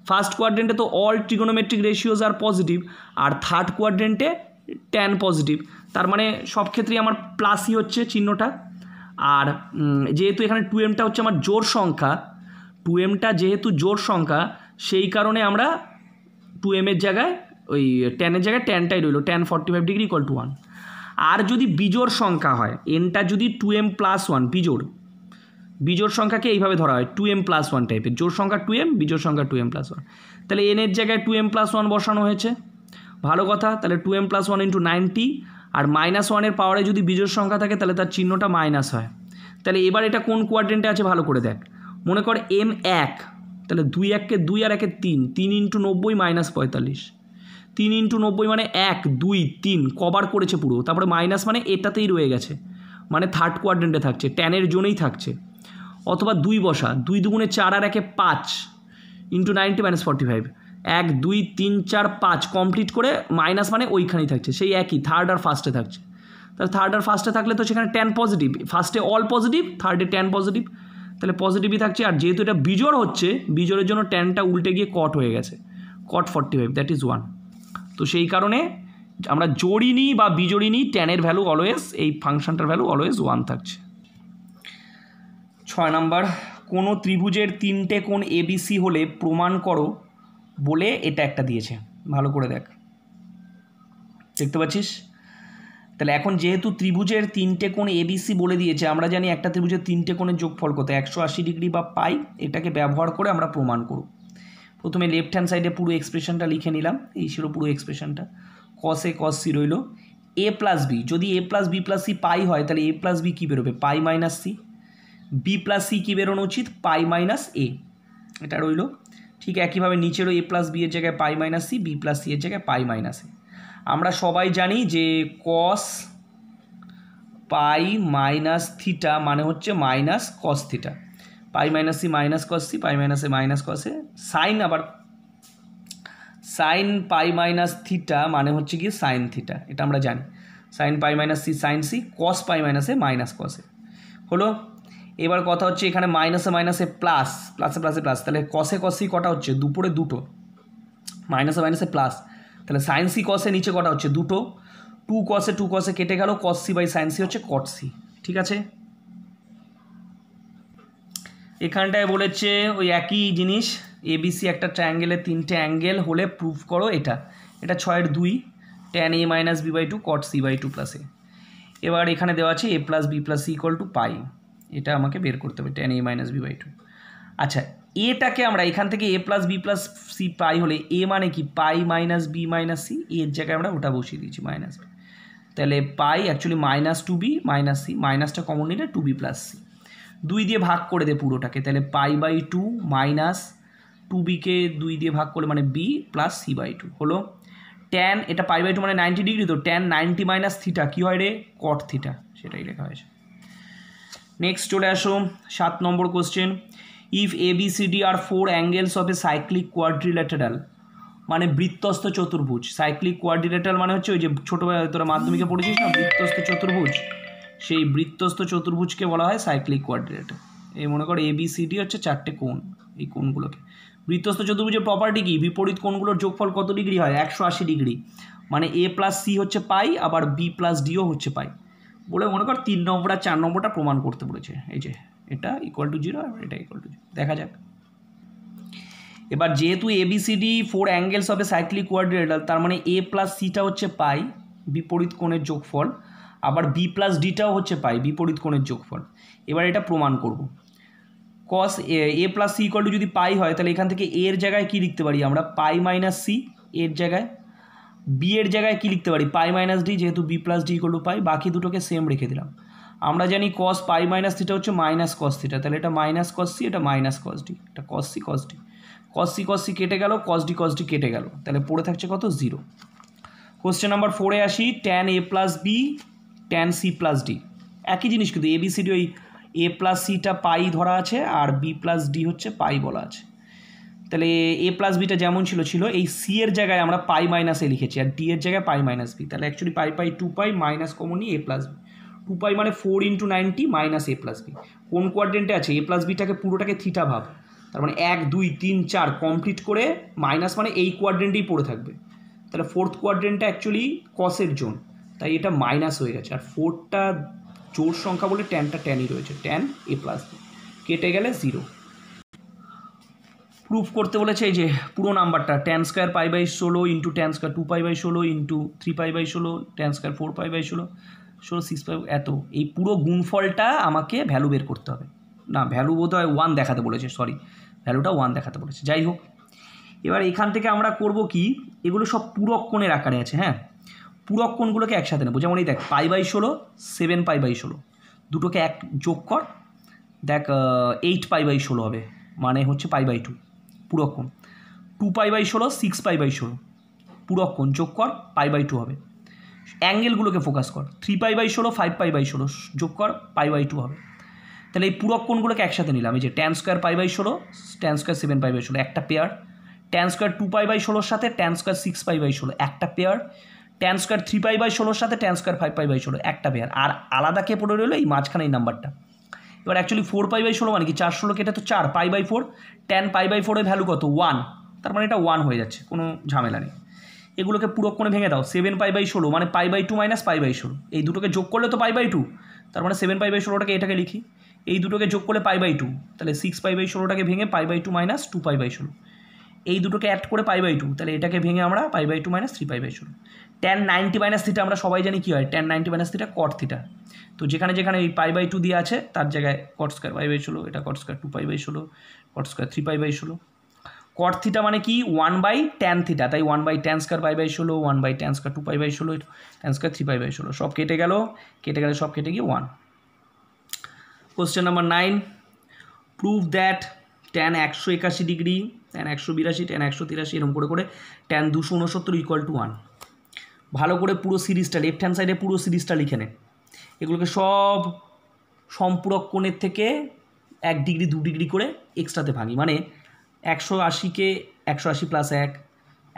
ফার্স্ট কোয়াড্রেন্টে তো অল ট্রিগোনোমেট্রিক রেশিওজ আর পজিটিভ আর থার্ড কোয়াড্রেন্টে ট্যান পজিটিভ তার মানে সব ক্ষেত্রেই আমার প্লাসই হচ্ছে চিহ্নটা আর যেহেতু এখানে টু এমটা হচ্ছে আমার জোর সংখ্যা টু এমটা যেহেতু জোর সংখ্যা সেই কারণে আমরা টু এমের জায়গায় ওই টেনের জায়গায় টেনটাই রইল tan forty five degree equal to one আর যদি বিজোর সংখ্যা হয় এনটা যদি টু এম প্লাস ওয়ান বিজোড় বিজোড় সংখ্যাকে এইভাবে ধরা হয় টু এম প্লাস ওয়ান টাইপের জোর সংখ্যা টু এম বিজোড় সংখ্যা টু এম প্লাস ওয়ান তাহলে এনের জায়গায় টু এম প্লাস ওয়ান বসানো হয়েছে ভালো কথা তাহলে two M plus one into ninety আর মাইনাস ওয়ানের পাওয়ারে যদি বিজোড় সংখ্যা থাকে তাহলে তার চিহ্নটা মাইনাস হয় তাহলে এবার এটা কোন কোয়াড্রেন্টে আছে ভালো করে দেখ মনে কর এম এক তাহলে দুই এককে দুই আর একে তিন তিন ইন্টু নব্বই মাইনাস পঁয়তাল্লিশ তিন ইন্টু নব্বই মানে এক দুই তিন কভার করেছে পুরো তারপরে মাইনাস মানে এটাতেই রয়ে গেছে মানে থার্ড কোয়াড্রেন্টে থাকছে ট্যানের জোনেই থাকছে অথবা দুই বসা দুই দুগুণে চার আর একে পাঁচ into ninety minus forty five এক দুই তিন চার পাঁচ কমপ্লিট করে মাইনাস মানে ওইখানেই থাকছে সেই একই থার্ড আর ফার্স্টে থাকছে তাহলে থার্ড আর ফার্স্টে থাকলে তো সেখানে টেন পজিটিভ ফার্স্টে অল পজিটিভ থার্ডে টেন পজিটিভ তাহলে পজিটিভই থাকছে আর যেহেতু এটা বিজোড় হচ্ছে বিজোড়ের জন্য টেনটা উল্টে গিয়ে কট হয়ে গেছে cot forty five that is one তো সেই কারণে আমরা জোড়ি নিই বা বিজোড়ি নিই টেনের ভ্যালু অলওয়েজ এই ফাংশনটার ভ্যালু অলওয়েজ ওয়ান থাকছে ছয় নাম্বার কোনো ত্রিভুজের তিনটে কোণ এবিসি হলে প্রমাণ করো বলে এটা একটা দিয়েছে ভালো করে দেখ দেখতে পাচ্ছিস তাহলে এখন যেহেতু ত্রিভুজের তিনটে কোণ এবিসি বলে দিয়েছে আমরা জানি একটা ত্রিভুজের তিনটে কোণের যোগফল কত একশো আশি ডিগ্রি বা পাই এটাকে ব্যবহার করে আমরা প্রমাণ করব প্রথমে লেফট হ্যান্ড সাইডে পুরো এক্সপ্রেশনটা লিখে নিলাম এই ছিল পুরো এক্সপ্রেশনটা কসে কস সি রইল এ প্লাস বি যদি A plus B plus C pi হয় তাহলে এ প্লাস বি কী বেরোবে pi minus C B plus C কী বেরোনো উচিত পাই মাইনাস এ এটা রইল ঠিক একইভাবে নিচের ওই এ প্লাস বি এর জায়গায় pi minus C B plus C এর জায়গায় পাই মাইনাস এ আমরা সবাই জানি যে কস পাই মাইনাস থিটা মানে হচ্ছে minus cos theta pi minus C minus cos C pi minus A minus কসে সাইন আবার সাইন পাই মাইনাস থিটা মানে হচ্ছে কি সাইন থিটা এটা আমরা জানি sine pi minus C sine C cos pi minus A minus কসে হলো এবার কথা হচ্ছে এখানে মাইনাসে মাইনাসে প্লাস প্লাসে প্লাসে প্লাস তাহলে কষে কসি কটা হচ্ছে দুপুরে দুটো মাইনাসে মাইনাসে প্লাস তাহলে সায়েন্সি কষে নিচে কটা হচ্ছে দুটো টু কষে টু কষে কেটে গেল কসি বাই সায়েন্সি হচ্ছে কটসি ঠিক আছে এখানটায় বলেছে ওই একই জিনিস এবিসি একটা ট্রায়াঙ্গেলের তিনটে অ্যাঙ্গেল হলে প্রুফ করো এটা এটা ছয়ের দুই tan A minus B by two cot C by two প্লাসে এবার এখানে দেওয়া আছে A plus B plus C equal to pi এটা আমাকে বের করতে হবে tan A minus B by two আচ্ছা এটাকে আমরা এখান থেকে A plus B plus C pi হলে এ মানে কি pi minus B minus C এর জায়গায় আমরা ওটা বসিয়ে দিয়েছি মাইনাস বি তাহলে pi actually minus two B minus C মাইনাসটা কমন নিলে টু বি প্লাস সি দুই দিয়ে ভাগ করে দে পুরোটাকে তাহলে pi by two minus two বিকে দুই দিয়ে ভাগ করে মানে B plus C by two হলো ট্যান এটা পাই বাই টু মানে নাইনটি ডিগ্রি তো ট্যান নাইনটি মাইনাস থিটা কী হয় রে কট থিটা সেটাই লেখা হয়েছে নেক্সট চলে আসো সাত নম্বর question if A B C D are four angles of a cyclic quadrilateral মানে বৃত্তস্থ চতুর্ভুজ সাইক্লিক কোয়ার্ডিলেটার মানে হচ্ছে ওই যে ছোটোবেলায় তোরা মাধ্যমিকে পড়েছিস না বৃত্তস্থ চতুর্ভুজ সেই বৃত্তস্থ চতুর্ভুজকে বলা হয় সাইক্লিক কোয়ার্ডিলেটার এই মনে করো এবিসিডি হচ্ছে চারটে কোণ এই কোণগুলোকে বৃত্তস্থ চতুর্ভুজের প্রপার্টি কী বিপরীত কোণগুলোর যোগফল কত ডিগ্রি হয় একশো আশি ডিগ্রি মানে এ প্লাস সি হচ্ছে পাই আবার বি প্লাস ডিও হচ্ছে পাই বলে মনে কর তিন নম্বর আর চার নম্বরটা প্রমাণ করতে বলেছে এই যে এটা ইকুয়াল টু জিরো আর এটা ইকুয়াল টু জিরো দেখা যাক এবার যেহেতু এবিসিডি ফোর অ্যাঙ্গেলস হবে সাইক্লিক কোয়ার্ডিনেটাল তার মানে এ প্লাস সিটা হচ্ছে পাই বিপরীত কোণের যোগফল আবার বি প্লাস ডিটাও হচ্ছে পাই বিপরীত কোণের যোগফল এবার এটা প্রমাণ করব cos A plus C equal to যদি পাই হয় তাহলে এখান থেকে এর জায়গায় কি লিখতে পারি আমরা পাই মাইনাস সি এর জায়গায় বি এর জায়গায় কি লিখতে পারি পাই মাইনাস ডি যেহেতু B plus D equal to pi বাকি দুটোকে সেম রেখে দিলাম আমরা জানি কস পাই মাইনাস থিটা হচ্ছে মাইনাস কস থিটা তাহলে এটা মাইনাস কস সি এটা মাইনাস কস ডি এটা cos C cos D cos C cos C কেটে গেল কস ডি কস ডি কেটে গেল তাহলে পড়ে থাকছে কত জিরো কোশ্চেন নাম্বার ফোরে আসি tan A plus B tan C plus D একই জিনিস কিন্তু এবিসিডি ওই এ প্লাস সিটা পাই ধরা আছে আর বি প্লাস ডি হচ্ছে পাই বলা আছে তাহলে এ প্লাস বিটা যেমন ছিল ছিল এই সি এর জায়গায় আমরা পাই মাইনাস এ লিখেছি আর ডি এর জায়গায় পাই মাইনাস বি তাহলে actually pi pi two pi minus common A plus B two pi মানে four into ninety minus A plus B কোন কোয়ার্ডেন্টে আছে এ প্লাস বিটাকে পুরোটাকে থিটা ভাব তার মানে এক দুই তিন চার কমপ্লিট করে মাইনাস মানে এই কোয়ার্ডেন্টেই পড়ে থাকবে তাহলে ফোর্থ কোয়ার্ডেন্টটা অ্যাকচুয়ালি কসের জোন তাই এটা মাইনাস হয়ে গেছে আর ফোরটা জোর সংখ্যা বলে ট্যানটা ট্যানই রয়েছে ট্যান এ প্লাস বি কেটে গেলে জিরো প্রুফ করতে বলেছে এই যে পুরো নাম্বারটা ট্যান স্কোয়ার পাই বাই ষোলো into tan square two pi by ষোলো ইন্টু থ্রি পাই বাই ষোলো tan square four pi by ষোলো ষোলো সিক্স পাই এত এই পুরো গুণফলটা আমাকে ভ্যালু বের করতে হবে না ভ্যালু বোধ হয় ওয়ান দেখাতে বলেছে সরি ভ্যালুটা ওয়ান দেখাতে বলেছে যাই হোক এবার এখান থেকে আমরা করব কি এগুলো সব পূরক কোণের আকারে আছে হ্যাঁ পূরক কোণগুলোকে একসাথে নেবো যেমন এই দেখ পাই বাই ষোলো সেভেন পাই বাই ষোলো দুটোকে এক যোগ কর দেখ এইট পাই বাই ষোলো হবে মানে হচ্ছে পাই বাই টু পূরক কোণ টু পাই বাই ষোলো সিক্স পাই বাই ষোলো পূরক কোণ যোগ কর পাই বাই টু হবে অ্যাঙ্গেলগুলোকে ফোকাস কর থ্রি পাই বাই ষোলো ফাইভ পাই বাই ষোলো যোগ কর পাই বাই টু হবে তাহলে এই পূরক কোণগুলোকে একসাথে নিলাম এই যে ট্যান স্কোয়ার পাই বাই ষোলো tan square seven pi by ষোলো একটা pair tan square two pi by ষোলোর সাথে tan square six pi by ষোলো একটা pair tan square three pi by ষোলোর সাথে tan square five pi by ষোলো একটা পেয়ার আর আলাদা কে পড়ে রইলো এই মাঝখানে এই নাম্বারটা এবার অ্যাকচুয়ালি ফোর পাই বাই ষোলো মানে কি চার ষোলোকে এটা তো চার pi by four tan pi by ফোরের ভ্যালু কত ওয়ান তার মানে এটা ওয়ান হয়ে যাচ্ছে কোনো ঝামেলা নেই এগুলোকে পুরক্ষণে ভেঙে দাও সেভেন পাই বাই ষোলো মানে pi by two minus pi by ষোলো এই দুটোকে যোগ করলে তো পাই বাই টু তার মানে সেভেন পাই বাই ষোলোটাকে এটাকে লিখি এই দুটোকে যোগ করলে পাই বাই টু তাহলে সিক্স পাই বাই ষোলোটাকে ভেঙে pi by two minus two pi by ষোলো এই দুটোকে অ্যাড করে পাই বাই টু তাহলে এটাকে ভেঙে আমরা pi by two minus three pi by শূন্য টেন নাইনটি মাইনাস থিটা আমরা সবাই জানি কী হয় tan ninety minus theta cot theta তো যেখানে যেখানে এই পাই বাই টু দিয়ে আছে তার জায়গায় কট স্কোয়ার পাই বাই ষোলো এটা cot square two pi by ষোলো cot square three pi by ষোলো কট থিটা মানে কি ওয়ান বাই টেন থিটা তাই one by tan square pi by ষোলো one by tan square two pi by ষোলো tan square three pi by ষোলো সব কেটে গেল কেটে গেলে সব কেটে গিয়ে one question number nine prove that tan একশো একাশি ডিগ্রি ট্যান একশো বিরাশি ট্যান একশো তিরাশি এরকম করে করে ট্যান দুশো উনসত্তর ইকুয়াল টু ওয়ান ভালো করে পুরো সিরিজটা লেফট হ্যান্ড সাইডে পুরো সিরিজটা লিখে নে এগুলোকে সব সম্পূরক কোণের থেকে এক ডিগ্রি দু ডিগ্রি করে এক্সট্রাতে ভাঙি মানে একশো আশিকে একশো আশি প্লাস এক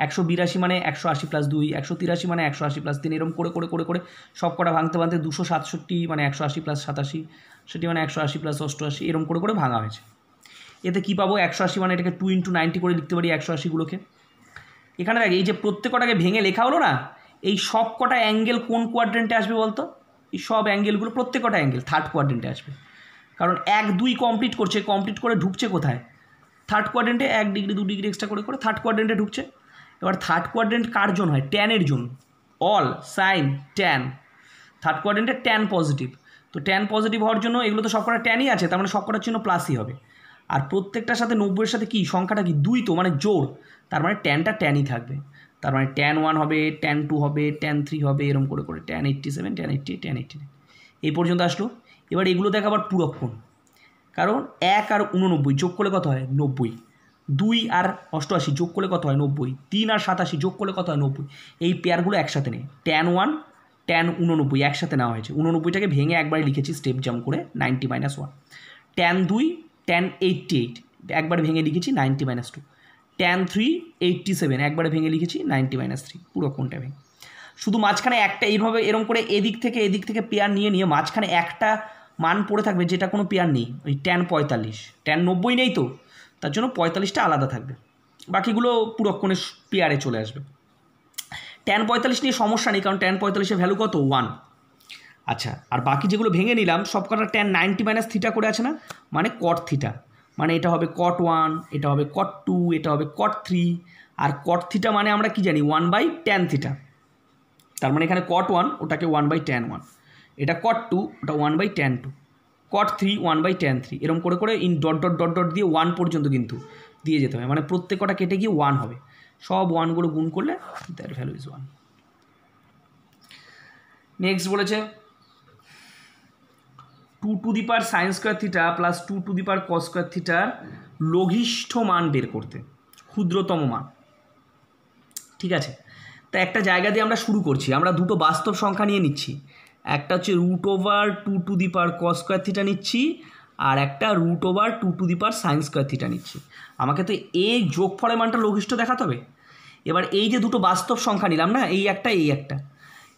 একশো বিরাশি মানে একশো আশি প্লাস দুই একশো তিরাশি মানে একশো আশি প্লাস তিন এরম করে করে করে করে সব কটা ভাঙতে ভাঙতে দুশো সাতষট্টি মানে একশো আশি প্লাস সাতাশি সেটি মানে একশো আশি প্লাস অষ্টআশি এরম করে করে ভাঙা হয়েছে এতে কী পাবো একশো আশি মানে এটাকে টু ইন্টু নাইনটি করে লিখতে পারি একশো আশিগুলোকে এখানে দেখ এই যে প্রত্যেক কটাকে ভেঙে লেখা হলো না এই সব কটা অ্যাঙ্গেল কোন কোয়াড্রেন্টে আসবে বলতো এই সব অ্যাঙ্গেলগুলো প্রত্যেক কটা অ্যাঙ্গেল থার্ড কোয়াড্রেন্টে আসবে কারণ এক দুই কমপ্লিট করছে কমপ্লিট করে ঢুকছে কোথায় থার্ড কোয়াড্রেন্টে এক ডিগ্রি দু ডিগ্রি এক্সট্রা করে করে থার্ড কোয়াড্রেন্টে ঢুকছে এবার থার্ড কোয়াড্রেন্ট কার জোন হয় ট্যানের zone all sine tan third কোয়াড্রেন্টে ট্যান পজিটিভ তো ট্যান পজিটিভ হওয়ার জন্য এগুলো তো সবকটা ট্যানই আছে তার মানে সবকটার জন্য প্লাসই হবে আর প্রত্যেকটার সাথে নব্বইয়ের সাথে কি সংখ্যাটা কি দুই তো মানে জোর তার মানে ট্যানটা ট্যানই থাকবে তার মানে ট্যান ওয়ান হবে ট্যান টু হবে ট্যান থ্রি হবে এরম করে করে tan eighty seven tan eighty tan eighty nine এই পর্যন্ত আসলো এবার এগুলো দেখ আবার ফোন কারণ এক আর উননব্বই যোগ করলে কত হয় নব্বই দুই আর অষ্টআশি যোগ করলে কত হয় নব্বই তিন আর সাতাশি যোগ করলে কত হয় নব্বই এই পেয়ারগুলো একসাথে নেই ট্যান ওয়ান ট্যান উননব্বই একসাথে নেওয়া হয়েছে উননব্বইটাকে ভেঙে একবারে লিখেছি স্টেপ জাম্প করে নাইনটি মাইনাস ওয়ান ট্যান দুই টেন এইটটি এইট একবার ভেঙে লিখেছি ninety minus two tan three eighty seven একবারে ভেঙে লিখেছি নাইনটি মাইনাস থ্রি পুরো কোনটা ভেঙে শুধু মাঝখানে একটা এইভাবে এরম করে এদিক থেকে এদিক থেকে পেয়ার নিয়ে নিয়ে মাঝখানে একটা মান পড়ে থাকবে যেটা কোনো পেয়ার নেই ওই টেন পঁয়তাল্লিশ টেন নব্বই নেই তো তার জন্য পঁয়তাল্লিশটা আলাদা থাকবে বাকিগুলো পুরক্ষণে পেয়ারে চলে আসবে টেন পঁয়তাল্লিশ নিয়ে সমস্যা নেই কারণ টেন পঁয়তাল্লিশের ভ্যালু কত ওয়ান আচ্ছা আর বাকি যেগুলো ভেঙে নিলাম সব কটা ট্যান নাইনটি মাইনাস থিটা করে আছে না মানে কট থিটা মানে এটা হবে কট ওয়ান এটা হবে কট টু এটা হবে কট থ্রি আর কট থিটা মানে আমরা কি জানি ওয়ান বাই ট্যান থিটা তার মানে এখানে কট ওয়ান ওটাকে ওয়ান বাই ট্যান ওয়ান এটা কট টু ওটা one by tan two cot three one by tan three এরকম করে করে in dot dot dot dot দিয়ে ওয়ান পর্যন্ত কিন্তু দিয়ে যেতে হবে মানে প্রত্যেক কটা কেটে গিয়ে ওয়ান হবে সব ওয়ানগুলো গুণ করলে their value is one next বলেছে two to the power sine square theta plus two to the power cos square থিটার লঘিষ্ঠ মান বের করতে ক্ষুদ্রতম মান ঠিক আছে তা একটা জায়গা দিয়ে আমরা শুরু করছি আমরা দুটো বাস্তব সংখ্যা নিয়ে নিচ্ছি একটা হচ্ছে root over two to the power cos square theta নিচ্ছি আর একটা root over two to the power sine square theta নিচ্ছি আমাকে তো এই যোগফলের মানটা লঘিষ্ঠ দেখাতে হবে এবার এই যে দুটো বাস্তব সংখ্যা নিলাম না এই একটা এই একটা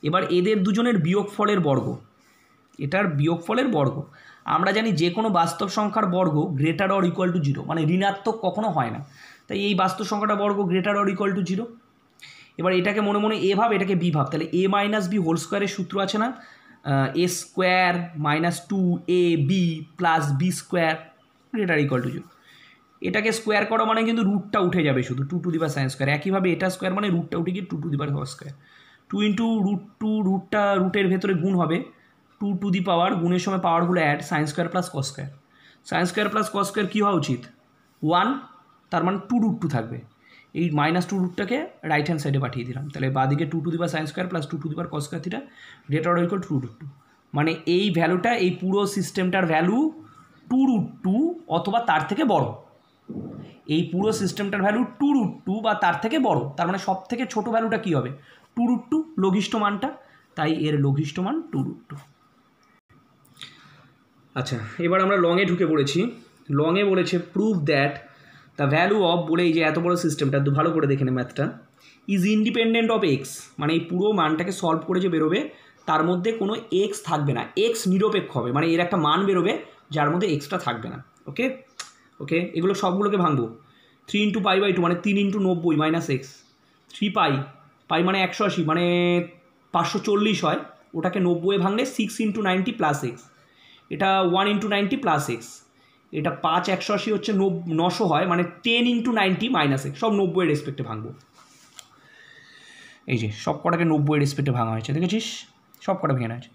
এবার এদের দুজনের বিয়োগ ফলের বর্গ এটার বিয়োগফলের বর্গ আমরা জানি যে কোনো বাস্তব সংখ্যার বর্গ greater or equal to zero মানে ঋণাত্মক কখনো হয় না তাই এই বাস্তব সংখ্যাটা বর্গ greater or equal to zero এবার এটাকে মনে মনে এ ভাব এটাকে বি ভাব তাহলে এ মাইনাস বি হোল স্কোয়ারের সূত্র আছে না A square minus two A B plus B square greater equal to zero এটাকে স্কোয়ার করো মানে কিন্তু রুটটা উঠে যাবে শুধু two to the power sine square একইভাবে এটা স্কোয়ার মানে রুটটা উঠে গিয়ে two to the power square two into root two রুটটা রুটের ভেতরে গুণ হবে টু টু দি পাওয়ার গুণের সময় পাওয়ারগুলো add science square plus cos square sine square plus cos square কী হওয়া উচিত ওয়ান তার মানে টু রুট টু থাকবে এই মাইনাস টু রুটটাকে রাইট হ্যান্ড সাইডে পাঠিয়ে দিলাম তাহলে বাদিকে টু টু দিবার science square plus two to দিবার কস স্কোয়ার থিটা ডেটার ইকুয়াল টু রুট টু মানে এই ভ্যালুটা এই পুরো সিস্টেমটার ভ্যালু টু রুট টু অথবা তার থেকে বড় এই পুরো সিস্টেমটার ভ্যালু টু রুট টু বা তার থেকে বড় তার মানে সব থেকে ছোটো ভ্যালুটা কী হবে টু রুট টু লঘিষ্ঠ মানটা তাই এর লঘিষ্ঠ মান টু রুট টু আচ্ছা এবার আমরা লংয়ে ঢুকে পড়েছি লংয়ে বলেছে prove that the value of বলে এই যে এত বড় সিস্টেমটা ভালো করে দেখে নে ম্যাথটা ইজ ইন্ডিপেন্ডেন্ট অফ এক্স মানে এই পুরো মানটাকে সলভ করে যে বেরোবে তার মধ্যে কোনো এক্স থাকবে না এক্স নিরপেক্ষ হবে মানে এর একটা মান বেরোবে যার মধ্যে এক্সটা থাকবে না ওকে ওকে এগুলো সবগুলোকে ভাঙবো three into pi by two মানে তিন ইন্টু নব্বই minus x three pi pi মানে একশো আশি মানে পাঁচশো চল্লিশ হয় ওটাকে নব্বইয়ে ভাঙলে six into ninety plus x এটা one into ninety plus x এটা পাঁচ একশো আশি হচ্ছে নশো হয় মানে ten into ninety minus x সব নব্বইয়ের রেসপেক্টে ভাঙবো এই যে সব কটাকে নব্বইয়ের রেসপেক্টে ভাঙা হয়েছে দেখেছিস সব কটা ভেঙে আছে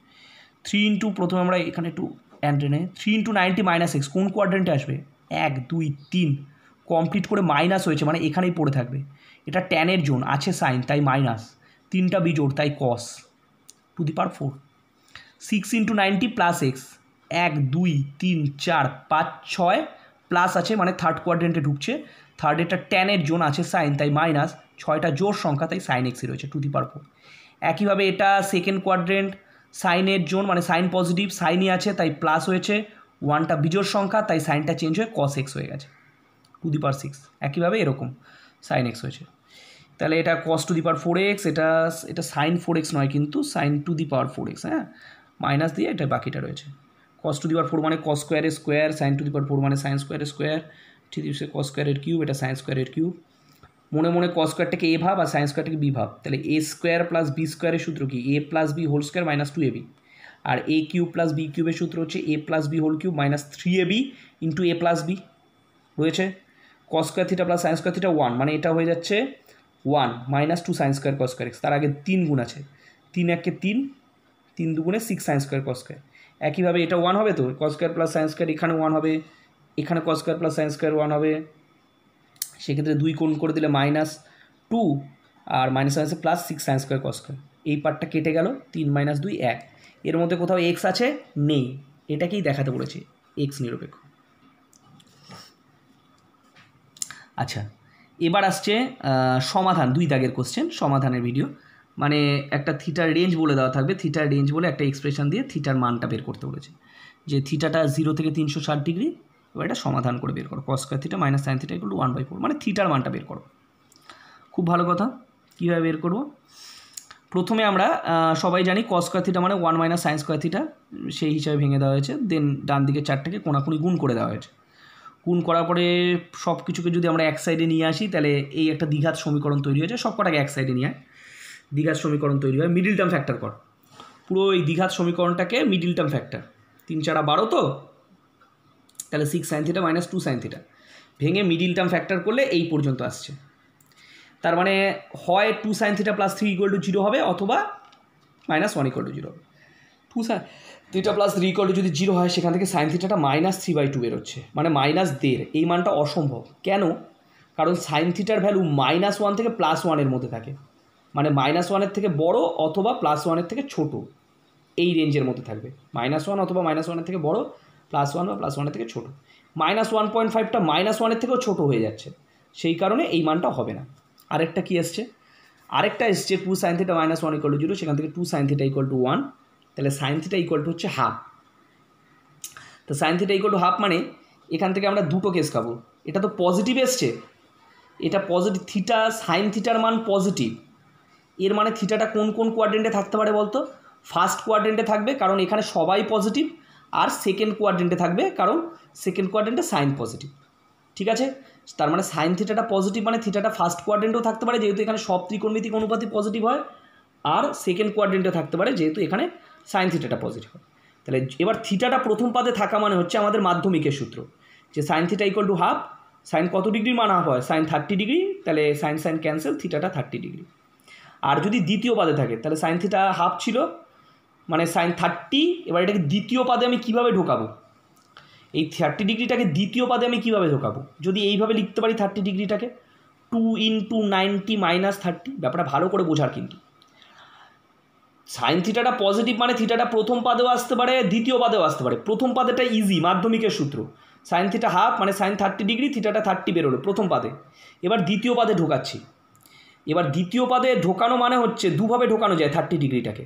থ্রি ইন্টু প্রথমে আমরা এখানে একটু নেই three into ninety minus x কোন কোয়াড্রেন্টে আসবে এক দুই তিন কমপ্লিট করে মাইনাস হয়েছে মানে এখানেই পড়ে থাকবে এটা টেনের জোন আছে সাইন তাই মাইনাস তিনটা বিজোড় তাই cos to the power four six into ninety plus x এক দুই তিন চার পাঁচ ছয় প্লাস আছে মানে থার্ড কোয়াড্রেন্টে ঢুকছে থার্ড এটা টেনের জোন আছে সাইন তাই মাইনাস ছয়টা জোর সংখ্যা তাই সাইন এক্সি রয়েছে টু দি ফোর একইভাবে এটা সেকেন্ড কোয়াড্রেন্ট সাইনের জোন মানে সাইন পজিটিভ সাইনই আছে তাই প্লাস হয়েছে ওয়ানটা বিজোর সংখ্যা তাই সাইনটা চেঞ্জ হয়ে কস এক্স হয়ে গেছে টু দি পার সিক্স একইভাবে এরকম সাইন এক্স হয়েছে তাহলে এটা cos to the power four x এটা এটা সাইন ফোর এক্স নয় কিন্তু sine to the power four x হ্যাঁ মাইনাস দিয়ে এটা বাকিটা রয়েছে কস টু দি পাওয়ার ফোর মানে কস স্কোয়ারের square sine to the power four মানে সাইন স্কোয়ারের স্কোয়ার ঠিক দিবসে কস স্কোয়ারের কিউব এটা সাইন স্কোয়ারের কিউব মনে মনে কস স্কোয়ারটাকে এ ভাব আর সাইন স্কোয়ারটাকে বি ভাব তাহলে এ স্কোয়ার প্লাস বি স্কোয়ারের সূত্র কি A plus B whole square minus two A B আর এ কিউব প্লাস বি কিউবের সূত্র হচ্ছে A plus B whole cube minus three A B into A plus B রয়েছে cos square theta plus sine square theta one মানে এটা হয়ে যাচ্ছে one minus two sine square cos square x তার আগে তিন গুণ আছে তিন একে তিন তিন দুগুণে six sine square cos square একইভাবে এটা ওয়ান হবে তো কস্কোয়ার প্লাস সায়েন্স স্কোয়ার এখানে ওয়ান হবে এখানে cos square plus science square one হবে সেক্ষেত্রে দুই কোণ করে দিলে মাইনাস টু আর মাইনাস মাইনাসে plus six science square cos square এই পার্টটা কেটে গেল তিন মাইনাস দুই এক এর মধ্যে কোথাও এক্স আছে নেই এটাকেই দেখাতে বলেছে এক্স নিরপেক্ষ আচ্ছা এবার আসছে সমাধান দুই দাগের কোশ্চেন সমাধানের ভিডিও মানে একটা থিটার রেঞ্জ বলে দেওয়া থাকবে থিটার রেঞ্জ বলে একটা এক্সপ্রেশন দিয়ে থিটার মানটা বের করতে বলেছে যে থিটাটা জিরো থেকে তিনশো ষাট ডিগ্রি এবার এটা সমাধান করে বের করো cos square theta minus sine theta equal one by four মানে থিটার মানটা বের করো খুব ভালো কথা কীভাবে বের করবো প্রথমে আমরা সবাই জানি কস স্কোয়ার থিটা মানে one minus sine square theta সেই হিসাবে ভেঙে দেওয়া হয়েছে দেন ডান দিকে চারটাকে কোনাকুনি গুণ করে দেওয়া হয়েছে গুণ করার পরে সব কিছুকে যদি আমরা এক সাইডে নিয়ে আসি তাহলে এই একটা দ্বিঘাত সমীকরণ তৈরি হয়েছে সব কটাকে এক সাইডে নিয়ে আয় দীঘার সমীকরণ তৈরি হয় মিডিল টার্ম ফ্যাক্টর কর পুরো এই দীঘার সমীকরণটাকে মিডিল টার্ম ফ্যাক্টর তিন চারা বারো তো তাহলে six sine theta minus two sine theta ভেঙে মিডিল টার্ম ফ্যাক্টর করলে এই পর্যন্ত আসছে তার মানে হয় two sine theta plus three equal to zero হবে অথবা minus one equal to zero হবে two sine theta plus three equal to যদি জিরো হয় সেখান থেকে সাইন থিটাটা মাইনাস থ্রি বাই টু বেরোচ্ছে মানে মাইনাস দেড় এই মানটা অসম্ভব কেন কারণ সাইন থিটার ভ্যালু মাইনাস ওয়ান থেকে প্লাস ওয়ানের মধ্যে থাকে মানে মাইনাস ওয়ানের থেকে বড় অথবা প্লাস ওয়ানের থেকে ছোট এই রেঞ্জের মধ্যে থাকবে মাইনাস ওয়ান অথবা মাইনাস ওয়ানের থেকে বড় প্লাস ওয়ান বা প্লাস ওয়ানের থেকে ছোট মাইনাস ওয়ান পয়েন্ট ফাইভটা মাইনাস ওয়ানের থেকেও ছোট হয়ে যাচ্ছে সেই কারণে এই মানটা হবে না আরেকটা কি এসছে আরেকটা এসছে two sine theta minus one equal to zero সেখান থেকে two sine theta equal to one তাহলে সাইন থিটা ইকুয়াল টু হচ্ছে হাফ তো sine theta equal to half মানে এখান থেকে আমরা দুটো কেস খাবো এটা তো পজিটিভ এসছে এটা পজিটিভ থিটা সাইন থিটার মান পজিটিভ এর মানে থিটাটা কোন কোন কোয়াড্রেন্টে থাকতে পারে বলতো ফার্স্ট কোয়াড্রেন্টে থাকবে কারণ এখানে সবাই পজিটিভ আর সেকেন্ড কোয়াড্রেন্টে থাকবে কারণ সেকেন্ড কোয়াড্রেন্টে সাইন পজিটিভ ঠিক আছে তার মানে সাইন থিটাটা পজিটিভ মানে থিটাটা ফার্স্ট কোয়াড্রেন্টেও থাকতে পারে যেহেতু এখানে সব ত্রিকোণমিতিক অনুপাতি পজিটিভ হয় আর সেকেন্ড কোয়াড্রেন্টে থাকতে পারে যেহেতু এখানে সাইন থিটাটা পজিটিভ হয় তাহলে এবার থিটাটা প্রথম পাতে থাকা মানে হচ্ছে আমাদের মাধ্যমিকের সূত্র যে sine theta equal to half sine কত ডিগ্রি মান হয় সাইন থার্টি ডিগ্রি তাহলে সাইন সাইন ক্যান্সেল থিটাটা থার্টি ডিগ্রি আর যদি দ্বিতীয় পাদে থাকে তাহলে সাইন থিটা হাফ ছিল মানে সাইন থার্টি এবার এটাকে দ্বিতীয় পাদে আমি কিভাবে ঢোকাবো এই থার্টি ডিগ্রিটাকে দ্বিতীয় পাদে আমি কিভাবে ঢোকাবো যদি এইভাবে লিখতে পারি থার্টি ডিগ্রিটাকে two into ninety minus thirty ব্যাপারটা ভালো করে বোঝার কিন্তু সাইন থিটাটা পজিটিভ মানে থিটাটা প্রথম পাদেও আসতে পারে দ্বিতীয় পাদেও আসতে পারে প্রথম পাদেটা ইজি মাধ্যমিকের সূত্র সাইন থিটা হাফ মানে সাইন থার্টি ডিগ্রি থিটাটা থার্টি বেরোলো প্রথম পাদে এবার দ্বিতীয় পাদে ঢোকাচ্ছি এবার দ্বিতীয় পাদে ঢোকানো মানে হচ্ছে দুভাবে ঢোকানো যায় থার্টি ডিগ্রিটাকে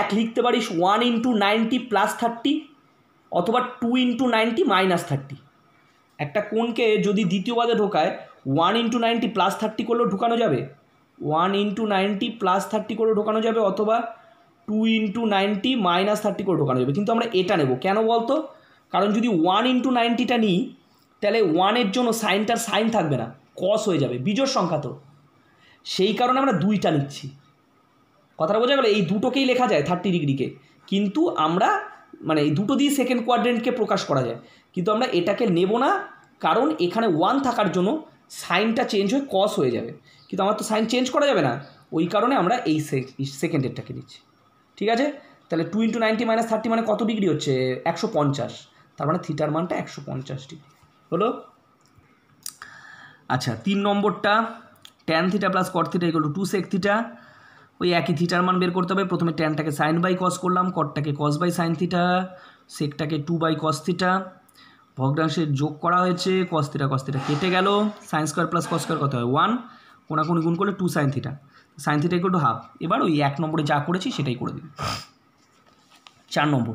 এক লিখতে পারিস one into ninety plus thirty অথবা two into ninety minus thirty একটা কোনকে যদি দ্বিতীয় পাদে ঢোকায় one into ninety plus thirty করলেও ঢোকানো যাবে one into ninety plus thirty করে ঢোকানো যাবে অথবা two into ninety minus thirty করে ঢোকানো যাবে কিন্তু আমরা এটা নেব কেন বলতো কারণ যদি ওয়ান ইন্টু নাইনটিটা নিই তাহলে ওয়ানের জন্য সাইনটার সাইন থাকবে না কস হয়ে যাবে বিজোর সংখ্যা তো সেই কারণে আমরা দুইটা লিখছি কথাটা বোঝা গেল এই দুটোকেই লেখা যায় থার্টি ডিগ্রিকে কিন্তু আমরা মানে এই দুটো দিয়ে সেকেন্ড কোয়াড্রেন্টকে প্রকাশ করা যায় কিন্তু আমরা এটাকে নেব না কারণ এখানে ওয়ান থাকার জন্য সাইনটা চেঞ্জ হয়ে কস হয়ে যাবে কিন্তু আমার তো সাইন চেঞ্জ করা যাবে না ওই কারণে আমরা এই সেকেন্ডেরটাকে নিচ্ছি ঠিক আছে তাহলে two into ninety minus thirty মানে কত ডিগ্রি হচ্ছে একশো পঞ্চাশ তার মানে থিটার মানটা একশো পঞ্চাশ ডিগ্রি হলো আচ্ছা তিন নম্বরটা tan theta plus cot theta equal to two sec theta ওই একই থিটার মান বের করতে হবে প্রথমে ট্যানটাকে সাইন বাই কস করলাম কটটাকে কস বাই সাইন থিটা সেকটাকে টু বাই কস থিটা ভগ্নাংশের যোগ করা হয়েছে কস থিটা কস থিটা কেটে গেল sine square plus cos square কত হয় ওয়ান কোনাকুনি গুণ করলে two sine theta sine theta equal to half এবার ওই এক নম্বরে যা করেছি সেটাই করে দিন চার নম্বর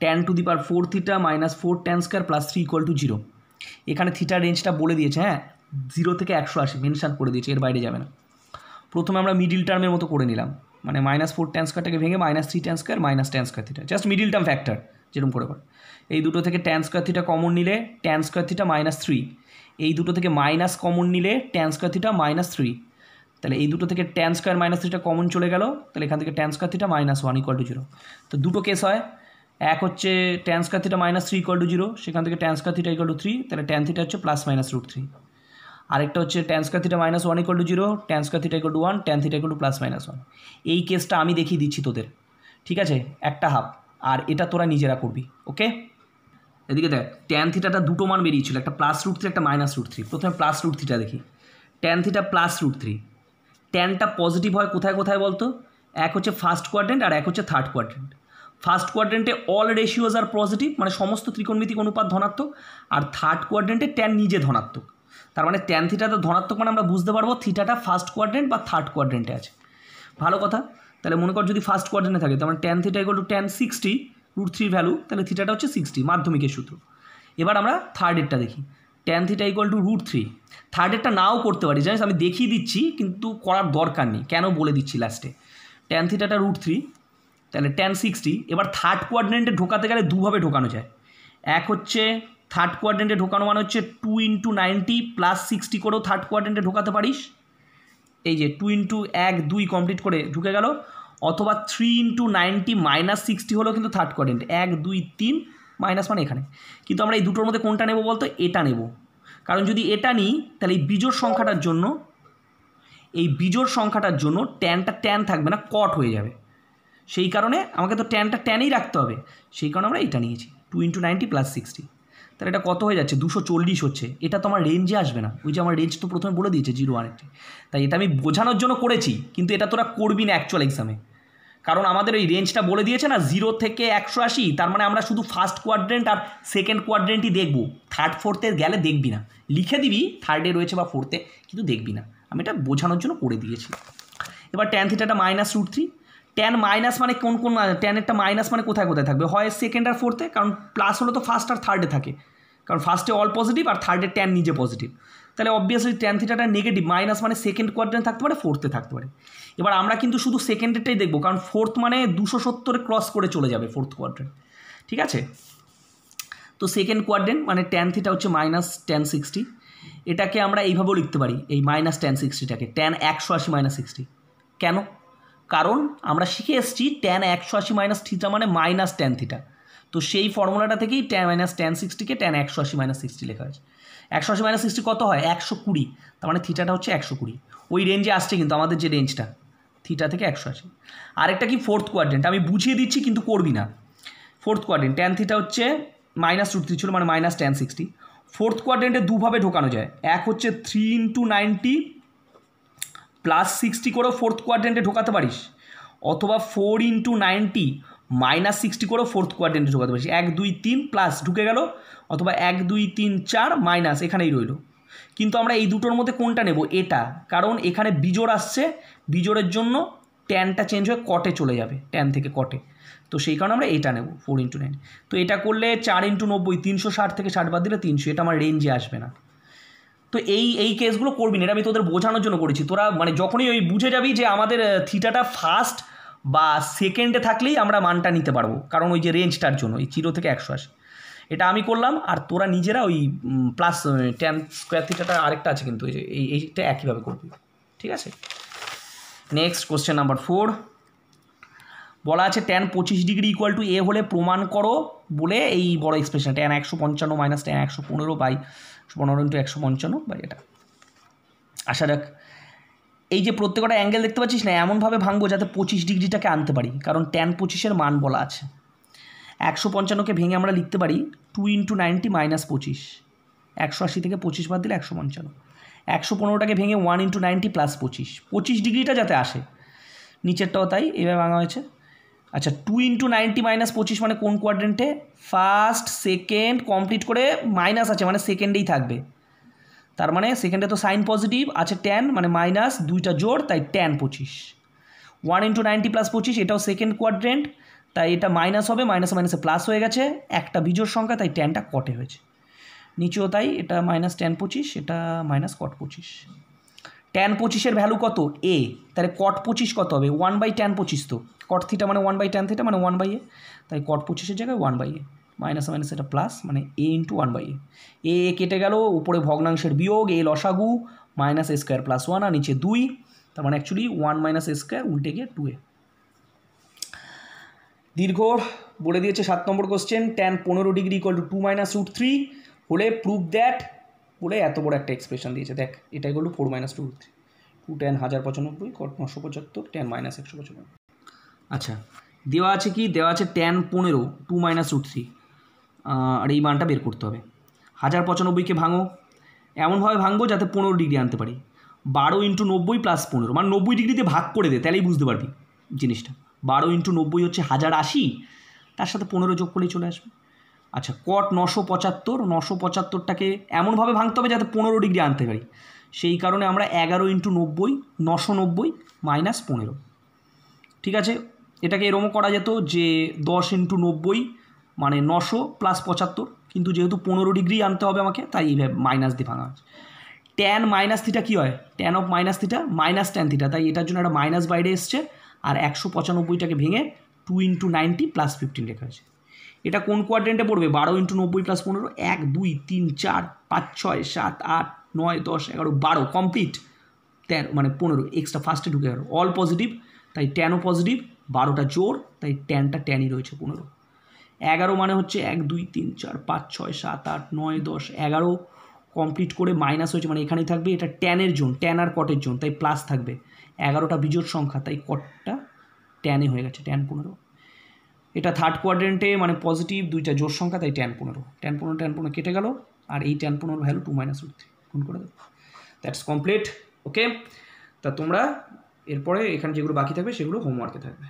tan to the power four theta minus four tan square plus three equal to zero এখানে থিটার রেঞ্জটা বলে দিয়েছে হ্যাঁ জিরো থেকে একশো আশি মেনশান করে দিয়েছে এর বাইরে যাবে না প্রথমে আমরা মিডিল টার্মের মতো করে নিলাম মানে মাইনাস ফোর ট্যান্সকারটাকে স্কোয়ারটাকে ভেঙে minus three tan square square minus tan square theta just middle term factor যেরকম করে করে এই দুটো থেকে ট্যান স্কোয়ার থিটা কমন নিলে tan square theta minus three এই দুটো থেকে মাইনাস কমন নিলে tan square theta minus three তাহলে এই দুটো থেকে ট্যান্সকার স্কোয়ার মাইনাস থ্রিটা কমন চলে গেল তাহলে এখান থেকে tan square theta minus one equal to zero তো দুটো কেস হয় এক হচ্ছে tan square theta minus three equal to zero সেখান থেকে tan square theta equal to three তাহলে ট্যান থিটা হচ্ছে প্লাস মাইনাস রুট থ্রি আরেকটা হচ্ছে tan square theta minus one equal to zero tan square theta equal to one tan theta equal to plus minus one এই কেসটা আমি দেখিয়ে দিচ্ছি তোদের ঠিক আছে একটা হাফ আর এটা তোরা নিজেরা করবি ওকে এদিকে দেখ ট্যান থিটাটা দুটো মান বেরিয়েছিল একটা প্লাস রুট থ্রি একটা মাইনাস রুট থ্রি প্রথমে প্লাস রুট থ্রিটা দেখি tan theta plus root three ট্যানটা পজিটিভ হয় কোথায় কোথায় বলতো এক হচ্ছে ফার্স্ট কোয়াড্রেন্ট আর এক হচ্ছে থার্ড কোয়াড্রেন্ট ফার্স্ট কোয়াড্রেন্টে অল রেশিওজ আর পজিটিভ মানে সমস্ত ত্রিকোণমিতিক অনুপাত ধনাত্মক আর থার্ড কোয়াড্রেন্টে ট্যান নিজে ধনাত্মক তার মানে ট্যান থিটা তো ধনাত্মক মানে আমরা বুঝতে পারবো থিটাটা ফার্স্ট কোয়াড্রেন্ট বা থার্ড কোয়াড্রেন্টে আছে ভালো কথা তাহলে মনে কর যদি ফার্স্ট কোয়াড্রেন্টে থাকে তার মানে tan theta equal to tan sixty root three value তাহলে থিটাটা হচ্ছে সিক্সটি মাধ্যমিকের সূত্র এবার আমরা থার্ড এরটা দেখি tan theta equal to root three third এরটা নাও করতে পারি জানিস আমি দেখিয়ে দিচ্ছি কিন্তু করার দরকার নেই কেন বলে দিচ্ছি লাস্টে ট্যান থিটাটা রুট থ্রি তাহলে ট্যান সিক্সটি এবার থার্ড কোয়াড্রেন্টে ঢোকাতে গেলে দুভাবে ঢোকানো যায় এক হচ্ছে থার্ড কোয়াড্রেন্টে ঢোকানো মানে হচ্ছে two into ninety plus sixty করেও থার্ড কোয়াড্রেন্টে ঢোকাতে পারিস এই যে টু ইন্টু এক দুই কমপ্লিট করে ঢুকে গেল অথবা three into ninety minus sixty হলো কিন্তু থার্ড কোয়াড্রেন্ট এক দুই তিন মাইনাস মানে এখানে কিন্তু আমরা এই দুটোর মধ্যে কোনটা নেব বলতো এটা নেব কারণ যদি এটা নিই তাহলে এই বিজোর সংখ্যাটার জন্য এই বিজোর সংখ্যাটার জন্য ট্যানটা ট্যান থাকবে না কট হয়ে যাবে সেই কারণে আমাকে তো ট্যানটা ট্যানেই রাখতে হবে সেই কারণে আমরা এটা নিয়েছি two into ninety plus sixty তাহলে এটা কত হয়ে যাচ্ছে দুশো চল্লিশ হচ্ছে এটা তো আমার রেঞ্জে আসবে না ওই যে আমার রেঞ্জ তো প্রথমে বলে দিয়েছে জিরো ওয়ান তাই এটা আমি বোঝানোর জন্য করেছি কিন্তু এটা তোরা করবি না অ্যাকচুয়াল এক্সামে কারণ আমাদের ওই রেঞ্জটা বলে দিয়েছে না জিরো থেকে একশো আশি তার মানে আমরা শুধু ফার্স্ট কোয়াড্রেন্ট আর সেকেন্ড কোয়াড্রেন্টই দেখবো থার্ড ফোর্থে গেলে দেখবি না লিখে দিবি থার্ডে রয়েছে বা ফোর্থে কিন্তু দেখবি না আমি এটা বোঝানোর জন্য করে দিয়েছি এবার টেন থিটাটা minus root three ten minus মানে কোন কোন ট্যানেরটা মাইনাস মানে কোথায় কোথায় থাকবে হয় সেকেন্ড আর ফোর্থে কারণ প্লাস হলে তো ফার্স্ট আর থার্ডে থাকে কারণ ফার্স্টে অল পজিটিভ আর থার্ডে ট্যান নিজে পজিটিভ তাহলে অবভিয়াসলি টেন থিটাটা নেগেটিভ মাইনাস মানে সেকেন্ড কোয়ার্ডেন্ট থাকতে পারে ফোর্থে থাকতে পারে এবার আমরা কিন্তু শুধু সেকেন্ডেরটাই দেখবো কারণ ফোর্থ মানে দুশো সত্তরে ক্রস করে চলে যাবে ফোর্থ কোয়ার্ডেন্ট ঠিক আছে তো সেকেন্ড কোয়ার্ডেন্ট মানে টেন থিটা হচ্ছে মাইনাস টেন সিক্সটি এটাকে আমরা এইভাবেও লিখতে পারি এই মাইনাস টেন সিক্সটিটাকে টেন একশো আশি মাইনাস সিক্সটি কেন কারণ আমরা শিখে এসেছি ট্যান একশো আশি মাইনাস থিটা মানে মাইনাস ট্যান থিটা তো সেই ফর্মুলাটা থেকেই ট্যান মাইনাস ট্যান সিক্সটিকে ট্যান একশো আশি মাইনাস সিক্সটি লেখা হয়েছে একশো আশি মাইনাস সিক্সটি কত হয় একশো কুড়ি তার মানে থিটাটা হচ্ছে একশো কুড়ি ওই রেঞ্জে আসছে কিন্তু আমাদের যে রেঞ্জটা থিটা থেকে একশো আশি আরেকটা কি ফোর্থ কোয়ার্ডেন্ট আমি বুঝিয়ে দিচ্ছি কিন্তু করবি না ফোর্থ কোয়ার্ডেন্ট ট্যান থিটা হচ্ছে মাইনাস রুট থ্রি ছিল মানে মাইনাস ট্যান সিক্সটি ফোর্থ কোয়ার্ডেন্টে দুভাবে ঢোকানো যায় এক হচ্ছে three into ninety plus sixty করেও ফোর্থ কোয়াড্রেন্টে ঢোকাতে পারিস অথবা four into ninety minus sixty করেও ফোর্থ কোয়াড্রেন্টে ঢোকাতে পারিস এক দুই তিন প্লাস ঢুকে গেল অথবা এক দুই তিন চার মাইনাস এখানেই রইল কিন্তু আমরা এই দুটোর মধ্যে কোনটা নেব এটা কারণ এখানে বিজোড় আসছে বিজোড়ের জন্য ট্যানটা চেঞ্জ হয়ে কটে চলে যাবে ট্যান থেকে কটে তো সেই কারণে আমরা এটা নেব ফোর ইন্টু নাইন তো এটা করলে চার ইন্টু নব্বই তিনশো ষাট থেকে ষাট বাদ দিলে তিনশো এটা আমার রেঞ্জে আসবে না তো এই এই কেসগুলো করবি না এটা আমি তোদের বোঝানোর জন্য করেছি তোরা মানে যখনই ওই বুঝে যাবি যে আমাদের থিটাটা ফার্স্ট বা সেকেন্ডে থাকলেই আমরা মানটা নিতে পারবো কারণ ওই যে রেঞ্জটার জন্য এই জিরো থেকে একশো আশি এটা আমি করলাম আর তোরা নিজেরা ওই প্লাস টেন স্কোয়ার থিটাটা আরেকটা আছে কিন্তু এই এইটা একইভাবে করবি ঠিক আছে নেক্সট কোশ্চেন নাম্বার ফোর বলা আছে ট্যান পঁচিশ ডিগ্রি ইকুয়াল টু এ হলে প্রমাণ করো বলে এই বড় এক্সপ্রেশন ট্যান একশো পঞ্চান্ন মাইনাস ট্যান একশো পনেরো বাই পনেরো ইন্টু একশো পঞ্চান্ন বাই এটা আশা রাখ এই যে প্রত্যেকটা অ্যাঙ্গেল দেখতে পাচ্ছিস না এমনভাবে ভাঙবো যাতে পঁচিশ ডিগ্রিটাকে আনতে পারি কারণ ট্যান পঁচিশের মান বলা আছে একশো পঞ্চান্নকে ভেঙে আমরা লিখতে পারি টু ইন্টু নাইনটি মাইনাস পঁচিশ একশো আশি থেকে পঁচিশ বাদ দিলে একশো পঞ্চান্ন একশো পনেরোটাকে ভেঙে ওয়ান ইন্টু নাইনটি প্লাস পঁচিশ পঁচিশ ডিগ্রিটা যাতে আসে নিচেরটাও তাই এভাবে ভাঙা হয়েছে আচ্ছা টু ইন্টু নাইনটি মাইনাস পঁচিশ মানে কোন কোয়াড্রেন্টে ফার্স্ট সেকেন্ড কমপ্লিট করে মাইনাস আছে মানে সেকেন্ডেই থাকবে তার মানে সেকেন্ডে তো সাইন পজিটিভ আছে ট্যান মানে মাইনাস দুইটা জোর তাই ট্যান পঁচিশ ওয়ান ইন্টু নাইনটি প্লাস পঁচিশ এটাও সেকেন্ড কোয়াড্রেন্ট তাই এটা মাইনাস হবে মাইনাসে মাইনাসে প্লাস হয়ে গেছে একটা বিজোর সংখ্যা তাই ট্যানটা কটে হয়েছে নিচেও তাই এটা মাইনাস ট্যান পঁচিশ এটা মাইনাস কট পঁচিশ ট্যান পঁচিশের ভ্যালু কত এ তাহলে কট পঁচিশ কত হবে ওয়ান বাই ট্যান পঁচিশ তো কট থিটা মানে ওয়ান বাই ট্যান থিটা মানে ওয়ান বাই এ তাই কট পঁচিশের জায়গায় one by A minus minus এটা প্লাস মানে A into one by A A কেটে গেল উপরে ভগ্নাংশের বিয়োগ এ লসাগু minus A square plus one আর নিচে দুই তার মানে actually one minus A square উল্টে গিয়ে টু এ দীর্ঘ বলে দিয়েছে সাত নম্বর কোশ্চেন ট্যান পনেরো degree equal two two minus root three হলে প্রুফ দ্যাট বলে এত বড় একটা এক্সপ্রেশন দিয়েছে দেখ এটাই হলো four minus two three two ten হাজার পঁচানব্বই কট নশো পঁচাত্তর টেন মাইনাস একশো পঁচানব্বই আচ্ছা দেওয়া আছে কি দেওয়া আছে টেন পনেরো টু মাইনাস রুট থ্রি আর এই মানটা বের করতে হবে হাজার পঁচানব্বইকে ভাঙো এমনভাবে ভাঙবো যাতে পনেরো ডিগ্রি আনতে পারি বারো ইন্টু নব্বই প্লাস পনেরো মানে নব্বই ডিগ্রিতে ভাগ করে দে তাহলেই বুঝতে পারবি জিনিসটা বারো ইন্টু নব্বই হচ্ছে হাজার আশি তার সাথে পনেরো যোগ করেই চলে আসবে আচ্ছা কট নশো পঁচাত্তর নশো পঁচাত্তরটাকে এমনভাবে ভাঙতে হবে যাতে পনেরো ডিগ্রি আনতে পারি সেই কারণে আমরা এগারো ইন্টু নব্বই নশো নব্বই মাইনাস পনেরো ঠিক আছে এটাকে এরমও করা যেত যে দশ ইন্টু নব্বই মানে নশো প্লাস পঁচাত্তর কিন্তু যেহেতু পনেরো ডিগ্রি আনতে হবে আমাকে তাই এইভাবে মাইনাস দিয়ে ভাঙা আছে ট্যান মাইনাস থিটা কী হয় tan of minus theta minus tan theta তাই এটার জন্য একটা মাইনাস বাইরে এসছে আর একশো পঁচানব্বইটাকে ভেঙে two into ninety plus fifteen লেখা আছে এটা কোন কোয়াড্রেন্টে পড়বে বারো ইন্টু নব্বই প্লাস পনেরো এক দুই তিন চার পাঁচ ছয় সাত আট নয় দশ এগারো বারো কমপ্লিট তেরো মানে পনেরো এক্সট্রা ফার্স্টে ঢুকে গেল অল পজিটিভ তাই ট্যানও পজিটিভ বারোটা জোর তাই ট্যানটা ট্যানই রয়েছে পনেরো এগারো মানে হচ্ছে এক দুই তিন চার পাঁচ ছয় সাত আট নয় দশ এগারো কমপ্লিট করে মাইনাস হয়েছে মানে এখানেই থাকবে এটা ট্যানের জোন ট্যান আর কটের জোন তাই প্লাস থাকবে এগারোটা বিজোর সংখ্যা তাই কটটা টেনে হয়ে গেছে ট্যান পনেরো এটা থার্ড কোয়াড্রেন্টে মানে পজিটিভ দুইটা জোর সংখ্যা তাই ট্যান পনেরো ট্যান পনেরো ট্যান পনেরো কেটে গেল আর এই ট্যান পনেরো value two minus root three গুণ করে দেবো দ্যাটস কমপ্লিট ওকে তা তোমরা এরপরে এখানে যেগুলো বাকি থাকবে সেগুলো হোমওয়ার্কে থাকবে